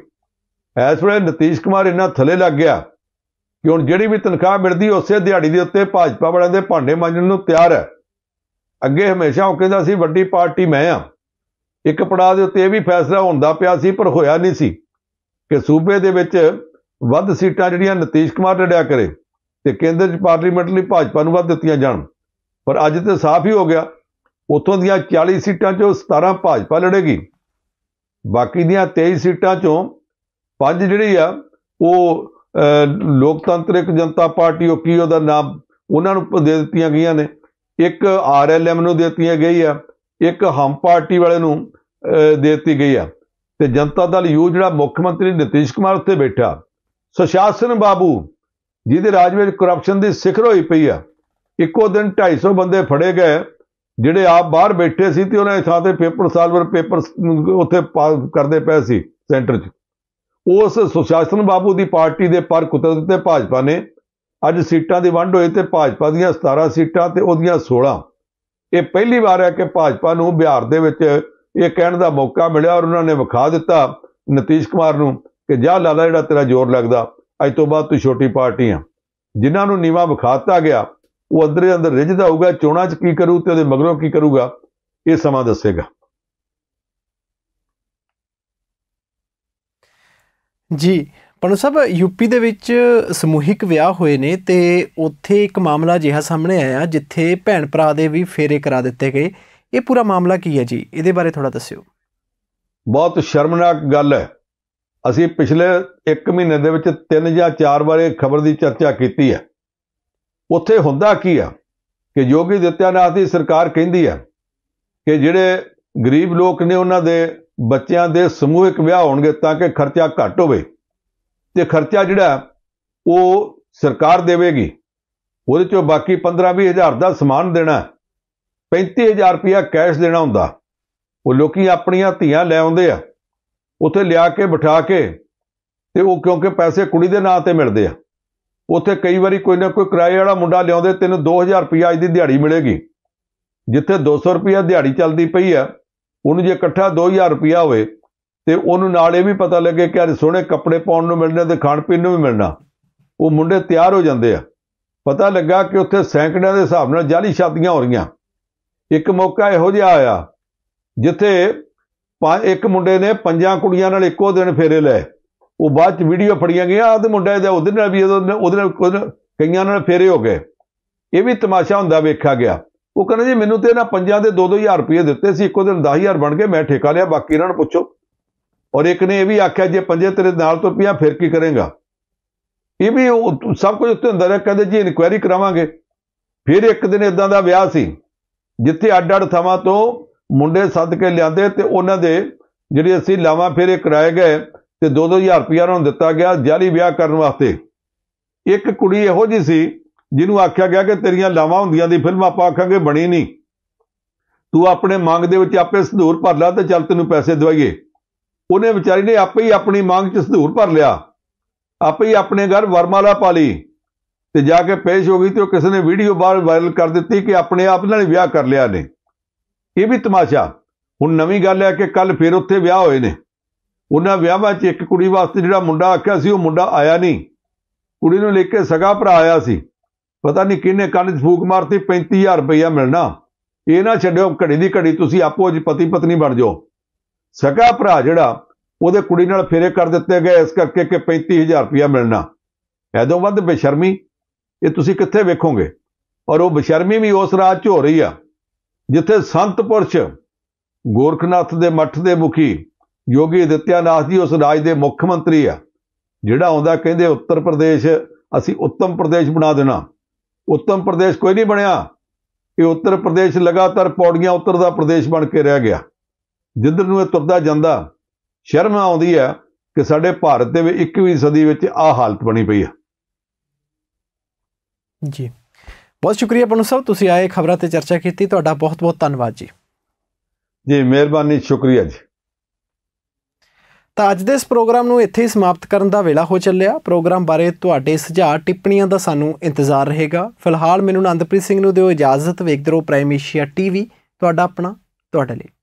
ਐਸ ਵੇਲੇ ਨਤੀਸ਼ ਕੁਮਾਰ ਇੰਨਾ ਥੱਲੇ ਲੱਗ ਗਿਆ ਕਿ ਹੁਣ ਜਿਹੜੀ ਵੀ ਤਨਖਾਹ ਮਿਲਦੀ ਉਸੇ ਦਿਹਾੜੀ ਦੇ ਉੱਤੇ ਭਾਜਪਾ ਵਾਲਿਆਂ ਦੇ ਭਾਂਡੇ ਮਾਜਣ ਨੂੰ ਤਿਆਰ ਹੈ ਅੱਗੇ ਹਮੇਸ਼ਾ ਉਹ ਕਹਿੰਦਾ ਸੀ ਵੱਡੀ ਪਾਰਟੀ ਮੈਂ ਆ ਇੱਕ ਪੜਾਅ ਦੇ ਉੱਤੇ ਇਹ ਵੀ ਫੈਸਲਾ ਹੁੰਦਾ ਪਿਆ ਸੀ ਪਰ ਹੋਇਆ ਨਹੀਂ ਸੀ ਕਿ ਸੂਬੇ ਦੇ ਵਿੱਚ ਵੱਧ ਸੀਟਾਂ ਜਿਹੜੀਆਂ ਨਤੀਸ਼ ਕੁਮਾਰ ਲੜਿਆ ਕਰੇ ਤੇ ਕੇਂਦਰ 'ਚ ਪਾਰਲੀਮੈਂਟ ਲਈ ਭਾਜਪਾ ਨੂੰ ਵੱਧ ਦਿੱਤੀਆਂ ਜਾਣ ਪਰ ਅੱਜ ਤੇ ਸਾਫ਼ ਹੀ ਹੋ ਗਿਆ ਉਥੋਂ ਦੀਆਂ 40 ਸੀਟਾਂ 'ਚੋਂ 17 ਭਾਜਪਾ ਲੜੇਗੀ ਬਾਕੀ ਦੀਆਂ 23 ਸੀਟਾਂ 'ਚੋਂ ਪੰਜ ਜਿਹੜੀ ਆ ਉਹ ਲੋਕਤੰਤਰਿਕ ਜਨਤਾ ਪਾਰਟੀ ਉਹ ਕੀ ਉਹਦਾ ਨਾਮ ਉਹਨਾਂ ਨੂੰ ਦੇ ਦਿੱਤੀਆਂ ਗਈਆਂ ਨੇ ਇੱਕ ਆਰਐਲਐਮ ਨੂੰ ਦਿੱਤੀਆਂ ਗਈ ਆ ਇੱਕ ਹਮ ਪਾਰਟੀ ਵਾਲੇ ਨੂੰ ਦੇ ਦਿੱਤੀ ਗਈ ਆ ਤੇ ਜਨਤਾ ਦਲ ਯੂ ਜਿਹੜਾ ਮੁੱਖ ਮੰਤਰੀ ਨਿਤੀਸ਼ ਕੁਮਾਰ ਉੱਤੇ ਬੈਠਾ ਸੁਸ਼ਾਸਨ ਬਾਬੂ ਜਿਹਦੇ ਰਾਜ ਵਿੱਚ ਕਰਪਸ਼ਨ ਦੀ ਸਿਖਰ ਹੋਈ ਪਈ ਆ ਇੱਕੋ ਦਿਨ 250 ਬੰਦੇ ਫੜੇ ਗਏ ਜਿਹੜੇ ਆਪ ਬਾਹਰ ਬੈਠੇ ਸੀ ਤੇ ਉਹਨਾਂ ਦੇ ਥਾਂ ਤੇ ਪੇਪਰ ਸਾਲਵਰ ਪੇਪਰ ਉੱਥੇ ਕਰਦੇ ਪਏ ਸੀ ਸੈਂਟਰ 'ਚ ਉਸ ਸੁਸ਼ਾਸਨ ਬਾਬੂ ਦੀ ਪਾਰਟੀ ਦੇ ਪਰ ਕੁੱਤੇ ਦਿੱਤੇ ਭਾਜਪਾ ਨੇ ਅੱਜ ਸੀਟਾਂ ਦੀ ਵੰਡ ਹੋਈ ਤੇ ਭਾਜਪਾ ਦੀਆਂ 17 ਸੀਟਾਂ ਤੇ ਉਹਦੀਆਂ 16 ਇਹ ਪਹਿਲੀ ਵਾਰ ਹੈ ਕਿ ਭਾਜਪਾ ਨੂੰ ਬਿਹਾਰ ਦੇ ਵਿੱਚ ਇਹ ਕਹਿਣ ਦਾ ਮੌਕਾ ਮਿਲਿਆ ਔਰ ਉਹਨਾਂ ਨੇ ਵਿਖਾ ਦਿੱਤਾ ਨਤੀਸ਼ ਕੁਮਾਰ ਨੂੰ ਕਿ ਜਾ ਲਾਲਾ ਜਿਹੜਾ ਤੇਰਾ ਜ਼ੋਰ ਲੱਗਦਾ ਅੱਜ ਤੋਂ ਬਾਅਦ ਤੂੰ ਛੋਟੀ ਪਾਰਟੀ ਆ ਜਿਨ੍ਹਾਂ ਨੂੰ ਨੀਵਾ ਵਿਖਾਤਾ ਗਿਆ ਉਹ ਅੰਦਰੇ ਅੰਦਰ ਰਿਜਦਾ ਹੋਊਗਾ ਚੋਣਾਂ 'ਚ ਕੀ ਕਰੂ ਤੇ ਉਹਦੇ ਮਗਰੋਂ ਕੀ ਕਰੂਗਾ ਇਹ ਸਮਾਂ ਦੱਸੇਗਾ ਜੀ ਪਰ ਸਭ ਯੂਪੀ ਦੇ ਵਿੱਚ ਸਮੂਹਿਕ ਵਿਆਹ ਹੋਏ ਨੇ ਤੇ ਉੱਥੇ ਇੱਕ ਮਾਮਲਾ ਜਿਹਾ ਸਾਹਮਣੇ ਆਇਆ ਜਿੱਥੇ ਭੈਣ ਭਰਾ ਦੇ ਵੀ ਫੇਰੇ ਕਰਾ ਦਿੱਤੇ ਗਏ ਇਹ ਪੂਰਾ ਮਾਮਲਾ ਕੀ ਹੈ ਜੀ ਇਹਦੇ ਬਾਰੇ ਥੋੜਾ ਦੱਸਿਓ ਬਹੁਤ ਸ਼ਰਮਨਾਕ ਗੱਲ ਹੈ ਅਸੀਂ ਪਿਛਲੇ 1 ਮਹੀਨੇ ਦੇ ਵਿੱਚ 3 ਜਾਂ 4 ਵਾਰੇ ਖਬਰ ਦੀ ਚਰਚਾ ਕੀਤੀ ਹੈ ਉੱਥੇ ਹੁੰਦਾ ਕੀ ਆ ਕਿ ਯੋਗੀ ਦਿੱਤਿਆਨਾਥ ਦੀ ਸਰਕਾਰ ਕਹਿੰਦੀ ਹੈ ਕਿ ਜਿਹੜੇ ਗਰੀਬ ਲੋਕ ਨੇ ਉਹਨਾਂ ਦੇ ਬੱਚਿਆਂ ਦੇ ਸਮੂਹਿਕ ਵਿਆਹ ਹੋਣਗੇ ਤਾਂ ਕਿ ਖਰਚਾ ਘੱਟ ਹੋਵੇ ਤੇ ਖਰਚਾ ਜਿਹੜਾ ਉਹ ਸਰਕਾਰ ਦੇਵੇਗੀ ਉਹਦੇ ਚੋਂ ਬਾਕੀ 15-20 ਹਜ਼ਾਰ ਦਾ ਸਮਾਨ ਦੇਣਾ 35000 ਰੁਪਇਆ ਕੈਸ਼ ਦੇਣਾ ਹੁੰਦਾ ਉਹ ਲੋਕੀ ਆਪਣੀਆਂ ਧੀਆਂ ਲੈ ਆਉਂਦੇ ਆ ਉੱਥੇ ਲਿਆ ਕੇ ਬਿਠਾ ਕੇ ਤੇ ਉਹ ਕਿਉਂਕਿ ਪੈਸੇ ਕੁੜੀ ਦੇ ਨਾਂ ਤੇ ਮਿਲਦੇ ਆ ਉੱਥੇ ਕਈ ਵਾਰੀ ਕੋਈ ਨਾ ਕੋਈ ਕਿਰਾਏ ਵਾਲਾ ਮੁੰਡਾ ਲਿਆਉਂਦੇ ਤੈਨੂੰ 2000 ਰੁਪਇਆ ਦੀ ਦਿਹਾੜੀ ਮਿਲੇਗੀ ਜਿੱਥੇ 200 ਰੁਪਇਆ ਦਿਹਾੜੀ ਚੱਲਦੀ ਪਈ ਆ ਉਹਨੂੰ ਜੇ ਇਕੱਠਾ 2000 ਰੁਪਇਆ ਹੋਵੇ ਤੇ ਉਹਨੂੰ ਨਾਲ ਇਹ ਵੀ ਪਤਾ ਲੱਗੇ ਕਿ ਅੱਜ ਸੋਹਣੇ ਕੱਪੜੇ ਪਾਉਣ ਨੂੰ ਮਿਲਣੇ ਤੇ ਖਾਣ ਪੀਣ ਨੂੰ ਵੀ ਮਿਲਣਾ ਉਹ ਮੁੰਡੇ ਤਿਆਰ ਹੋ ਜਾਂਦੇ ਆ ਪਤਾ ਲੱਗਾ ਕਿ ਉੱਥੇ ਸੈਂਕੜਿਆਂ ਦੇ ਹਿਸਾਬ ਨਾਲ ਜਾਲੀ ਸ਼ਾਦੀਆਂ ਹੋ ਰਹੀਆਂ ਇੱਕ ਮੌਕਾ ਇਹੋ ਜਿਹਾ ਆਇਆ ਜਿੱਥੇ ਇੱਕ ਮੁੰਡੇ ਨੇ ਪੰਜਾਂ ਕੁੜੀਆਂ ਨਾਲ ਇੱਕੋ ਦਿਨ ਫੇਰੇ ਲਏ ਉਹ ਬਾਅਦ ਚ ਵੀਡੀਓ ਫੜੀਆਂ ਗਈਆਂ ਆਹ ਤੇ ਮੁੰਡੇ ਇਹਦਾ ਉਹਦੇ ਨਾਲ ਵੀ ਉਹਦੇ ਨਾਲ ਕਈਆਂ ਨਾਲ ਫੇਰੇ ਹੋ ਗਏ ਇਹ ਵੀ ਤਮਾਸ਼ਾ ਹੁੰਦਾ ਵੇਖਿਆ ਗਿਆ ਉਹ ਕਹਿੰਦਾ ਜੀ ਮੈਨੂੰ ਤੇ ਇਹਨਾਂ ਪੰਜਾਂ ਦੇ 2-2000 ਰੁਪਏ ਦਿੱਤੇ ਸੀ ਇੱਕੋ ਦਿਨ 10000 ਬਣ ਗਏ ਮੈਂ ਠੇਕਾ ਲਿਆ ਬਾਕੀ ਇਹਨਾਂ ਨੂੰ ਪੁੱਛੋ ਔਰ ਇੱਕ ਨੇ ਇਹ ਵੀ ਆਖਿਆ ਜੇ ਪੰਜੇ ਤੇਰੇ ਨਾਲ ਤੋਂ ਪਿਆ ਫਿਰ ਕੀ ਕਰੇਗਾ ਇਹ ਵੀ ਸਭ ਕੁਝ ਉੱਤੇ ਅੰਦਰ ਹੈ ਕਹਿੰਦੇ ਜੀ ਇਨਕੁਆਇਰੀ ਕਰਾਵਾਂਗੇ ਫਿਰ ਇੱਕ ਦਿਨ ਇਦਾਂ ਦਾ ਵਿਆਹ ਸੀ ਜਿੱਥੇ ਅੱਡ-ਅੱਡ ਥਾਵਾਂ ਤੋਂ ਮੁੰਡੇ ਸੱਦ ਕੇ ਲਿਆਂਦੇ ਤੇ ਉਹਨਾਂ ਦੇ ਜਿਹੜੇ ਅਸੀਂ ਲਾਵਾਂ ਇਹ ਕਰਾਏ ਗਏ ਤੇ 2-2000 ਰੁਪਿਆ ਉਹਨਾਂ ਨੂੰ ਦਿੱਤਾ ਗਿਆ ਜਾਲੀ ਵਿਆਹ ਕਰਨ ਵਾਸਤੇ ਇੱਕ ਕੁੜੀ ਇਹੋ ਜੀ ਸੀ ਜਿਹਨੂੰ ਆਖਿਆ ਗਿਆ ਕਿ ਤੇਰੀਆਂ ਲਾਵਾਂ ਹੁੰਦੀਆਂ ਦੀ ਫਿਲਮ ਆਪਾਂ ਆਖਾਂਗੇ ਬਣੀ ਨਹੀਂ ਤੂੰ ਆਪਣੇ ਮੰਗ ਦੇ ਵਿੱਚ ਆਪੇ ਸੰਧੂਰ ਭਰ ਲੈ ਤੇ ਚੱਲ ਤੈਨੂੰ ਪੈਸੇ ਦਵਾਈਏ ਉਹਨੇ ਵਿਚਾਰੀ ਨੇ ਆਪੇ ਹੀ ਆਪਣੀ ਮੰਗ 'ਚ ਸਧੂਰ ਭਰ ਲਿਆ ਆਪੇ ਹੀ ਆਪਣੇ ਘਰ ਵਰਮਾਲਾ ਪਾ ਲਈ ਤੇ ਜਾ ਕੇ ਪੇਸ਼ ਹੋ ਗਈ ਤੇ ਉਹ ਕਿਸੇ ਨੇ ਵੀਡੀਓ ਬਾਅਦ ਵਾਇਰਲ ਕਰ ਦਿੱਤੀ ਕਿ ਆਪਣੇ ਆਪ ਨਾਲ ਵਿਆਹ ਕਰ ਲਿਆ ਨੇ ਇਹ ਵੀ ਤਮਾਸ਼ਾ ਹੁਣ ਨਵੀਂ ਗੱਲ ਹੈ ਕਿ ਕੱਲ ਫਿਰ ਉੱਥੇ ਵਿਆਹ ਹੋਏ ਨੇ ਉਹਨਾਂ ਵਿਆਹਾਂ 'ਚ ਇੱਕ ਕੁੜੀ ਵਾਸਤੇ ਜਿਹੜਾ ਮੁੰਡਾ ਆਖਿਆ ਸੀ ਉਹ ਮੁੰਡਾ ਆਇਆ ਨਹੀਂ ਕੁੜੀ ਨੂੰ ਲੈ ਕੇ ਸਗਾ ਭਰਾ ਆਇਆ ਸੀ ਪਤਾ ਨਹੀਂ ਕਿਹਨੇ ਕੰਨ 'ਚ ਫੂਕ ਮਾਰਤੀ 35000 ਰੁਪਇਆ ਮਿਲਣਾ ਇਹ ਨਾ ਛੱਡਿਓ ਘੜੀ ਦੀ ਘੜੀ ਤੁਸੀਂ ਆਪੋ ਜੀ ਪਤੀ ਪਤਨੀ ਬਣ ਜਾਓ ਸਕਾ ਭਰਾ ਜਿਹੜਾ ਉਹਦੇ ਕੁੜੀ ਨਾਲ ਫੇਰੇ ਕਰ ਦਿੱਤੇ ਗਏ ਇਸ ਕਰਕੇ ਕਿ 35000 ਰੁਪਇਆ ਮਿਲਣਾ ਐਦੋਂ ਵੱਧ ਬੇਸ਼ਰਮੀ ਇਹ ਤੁਸੀਂ ਕਿੱਥੇ ਵੇਖੋਗੇ ਔਰ ਉਹ ਬੇਸ਼ਰਮੀ ਵੀ ਉਸ ਰਾਜ 'ਚ ਹੋ ਰਹੀ ਆ ਜਿੱਥੇ ਸੰਤ ਪੁਰਸ਼ ਗੋਰਖਨਾਥ ਦੇ ਮੱਠ ਦੇ ਮੁਖੀ ਯੋਗੀ ਦਿੱਤਿਆਨਾਥ ਜੀ ਉਸ ਰਾਜ ਦੇ ਮੁੱਖ ਮੰਤਰੀ ਆ ਜਿਹੜਾ ਆਉਂਦਾ ਕਹਿੰਦੇ ਉੱਤਰ ਪ੍ਰਦੇਸ਼ ਅਸੀਂ ਉੱਤਮ ਪ੍ਰਦੇਸ਼ ਬਣਾ ਦੇਣਾ ਉੱਤਮ ਪ੍ਰਦੇਸ਼ ਕੋਈ ਨਹੀਂ ਬਣਿਆ ਇਹ ਉੱਤਰ ਪ੍ਰਦੇਸ਼ ਲਗਾਤਾਰ ਪੌੜੀਆਂ ਉੱਤਰ ਦਾ ਪ੍ਰਦੇਸ਼ ਬਣ ਕੇ ਰਹਿ ਗਿਆ ਜਿੱਧਰ ਨੂੰ ਇਹ ਤੁਰਦਾ ਜਾਂਦਾ ਸ਼ਰਮ ਆਉਂਦੀ ਹੈ ਕਿ ਸਾਡੇ ਭਾਰਤ ਦੇ ਵਿੱਚ 21ਵੀਂ ਸਦੀ ਵਿੱਚ ਆ ਹਾਲਤ ਬਣੀ ਪਈ ਹੈ ਜੀ ਬਹੁਤ ਸ਼ੁਕਰੀਆ ਪਨੂ ਸਾਹਿਬ ਤੁਸੀਂ ਆਏ ਖਬਰਾਂ ਤੇ ਚਰਚਾ ਕੀਤੀ ਤੁਹਾਡਾ ਬਹੁਤ ਬਹੁਤ ਧੰਨਵਾਦ ਜੀ ਜੀ ਮਿਹਰਬਾਨੀ ਸ਼ੁਕਰੀਆ ਜੀ ਤਾਂ ਅੱਜ ਦੇ ਇਸ ਪ੍ਰੋਗਰਾਮ ਨੂੰ ਇੱਥੇ ਹੀ ਸਮਾਪਤ ਕਰਨ ਦਾ ਵੇਲਾ ਹੋ ਚੱਲਿਆ ਪ੍ਰੋਗਰਾਮ ਬਾਰੇ ਤੁਹਾਡੇ ਸੁਝਾਅ ਟਿੱਪਣੀਆਂ ਦਾ ਸਾਨੂੰ ਇੰਤਜ਼ਾਰ ਰਹੇਗਾ ਫਿਲਹਾਲ ਮੈਨੂੰ ਆਨੰਦਪ੍ਰੀਤ ਸਿੰਘ ਨੂੰ ਦਿਓ ਇਜਾਜ਼ਤ ਵੇਖਦੇ ਰਹੋ ਪ੍ਰਾਈਮ ਏਸ਼ੀਆ ਟੀਵੀ ਤੁਹਾਡਾ ਆਪਣਾ ਤੁਹਾਡੇ ਲਈ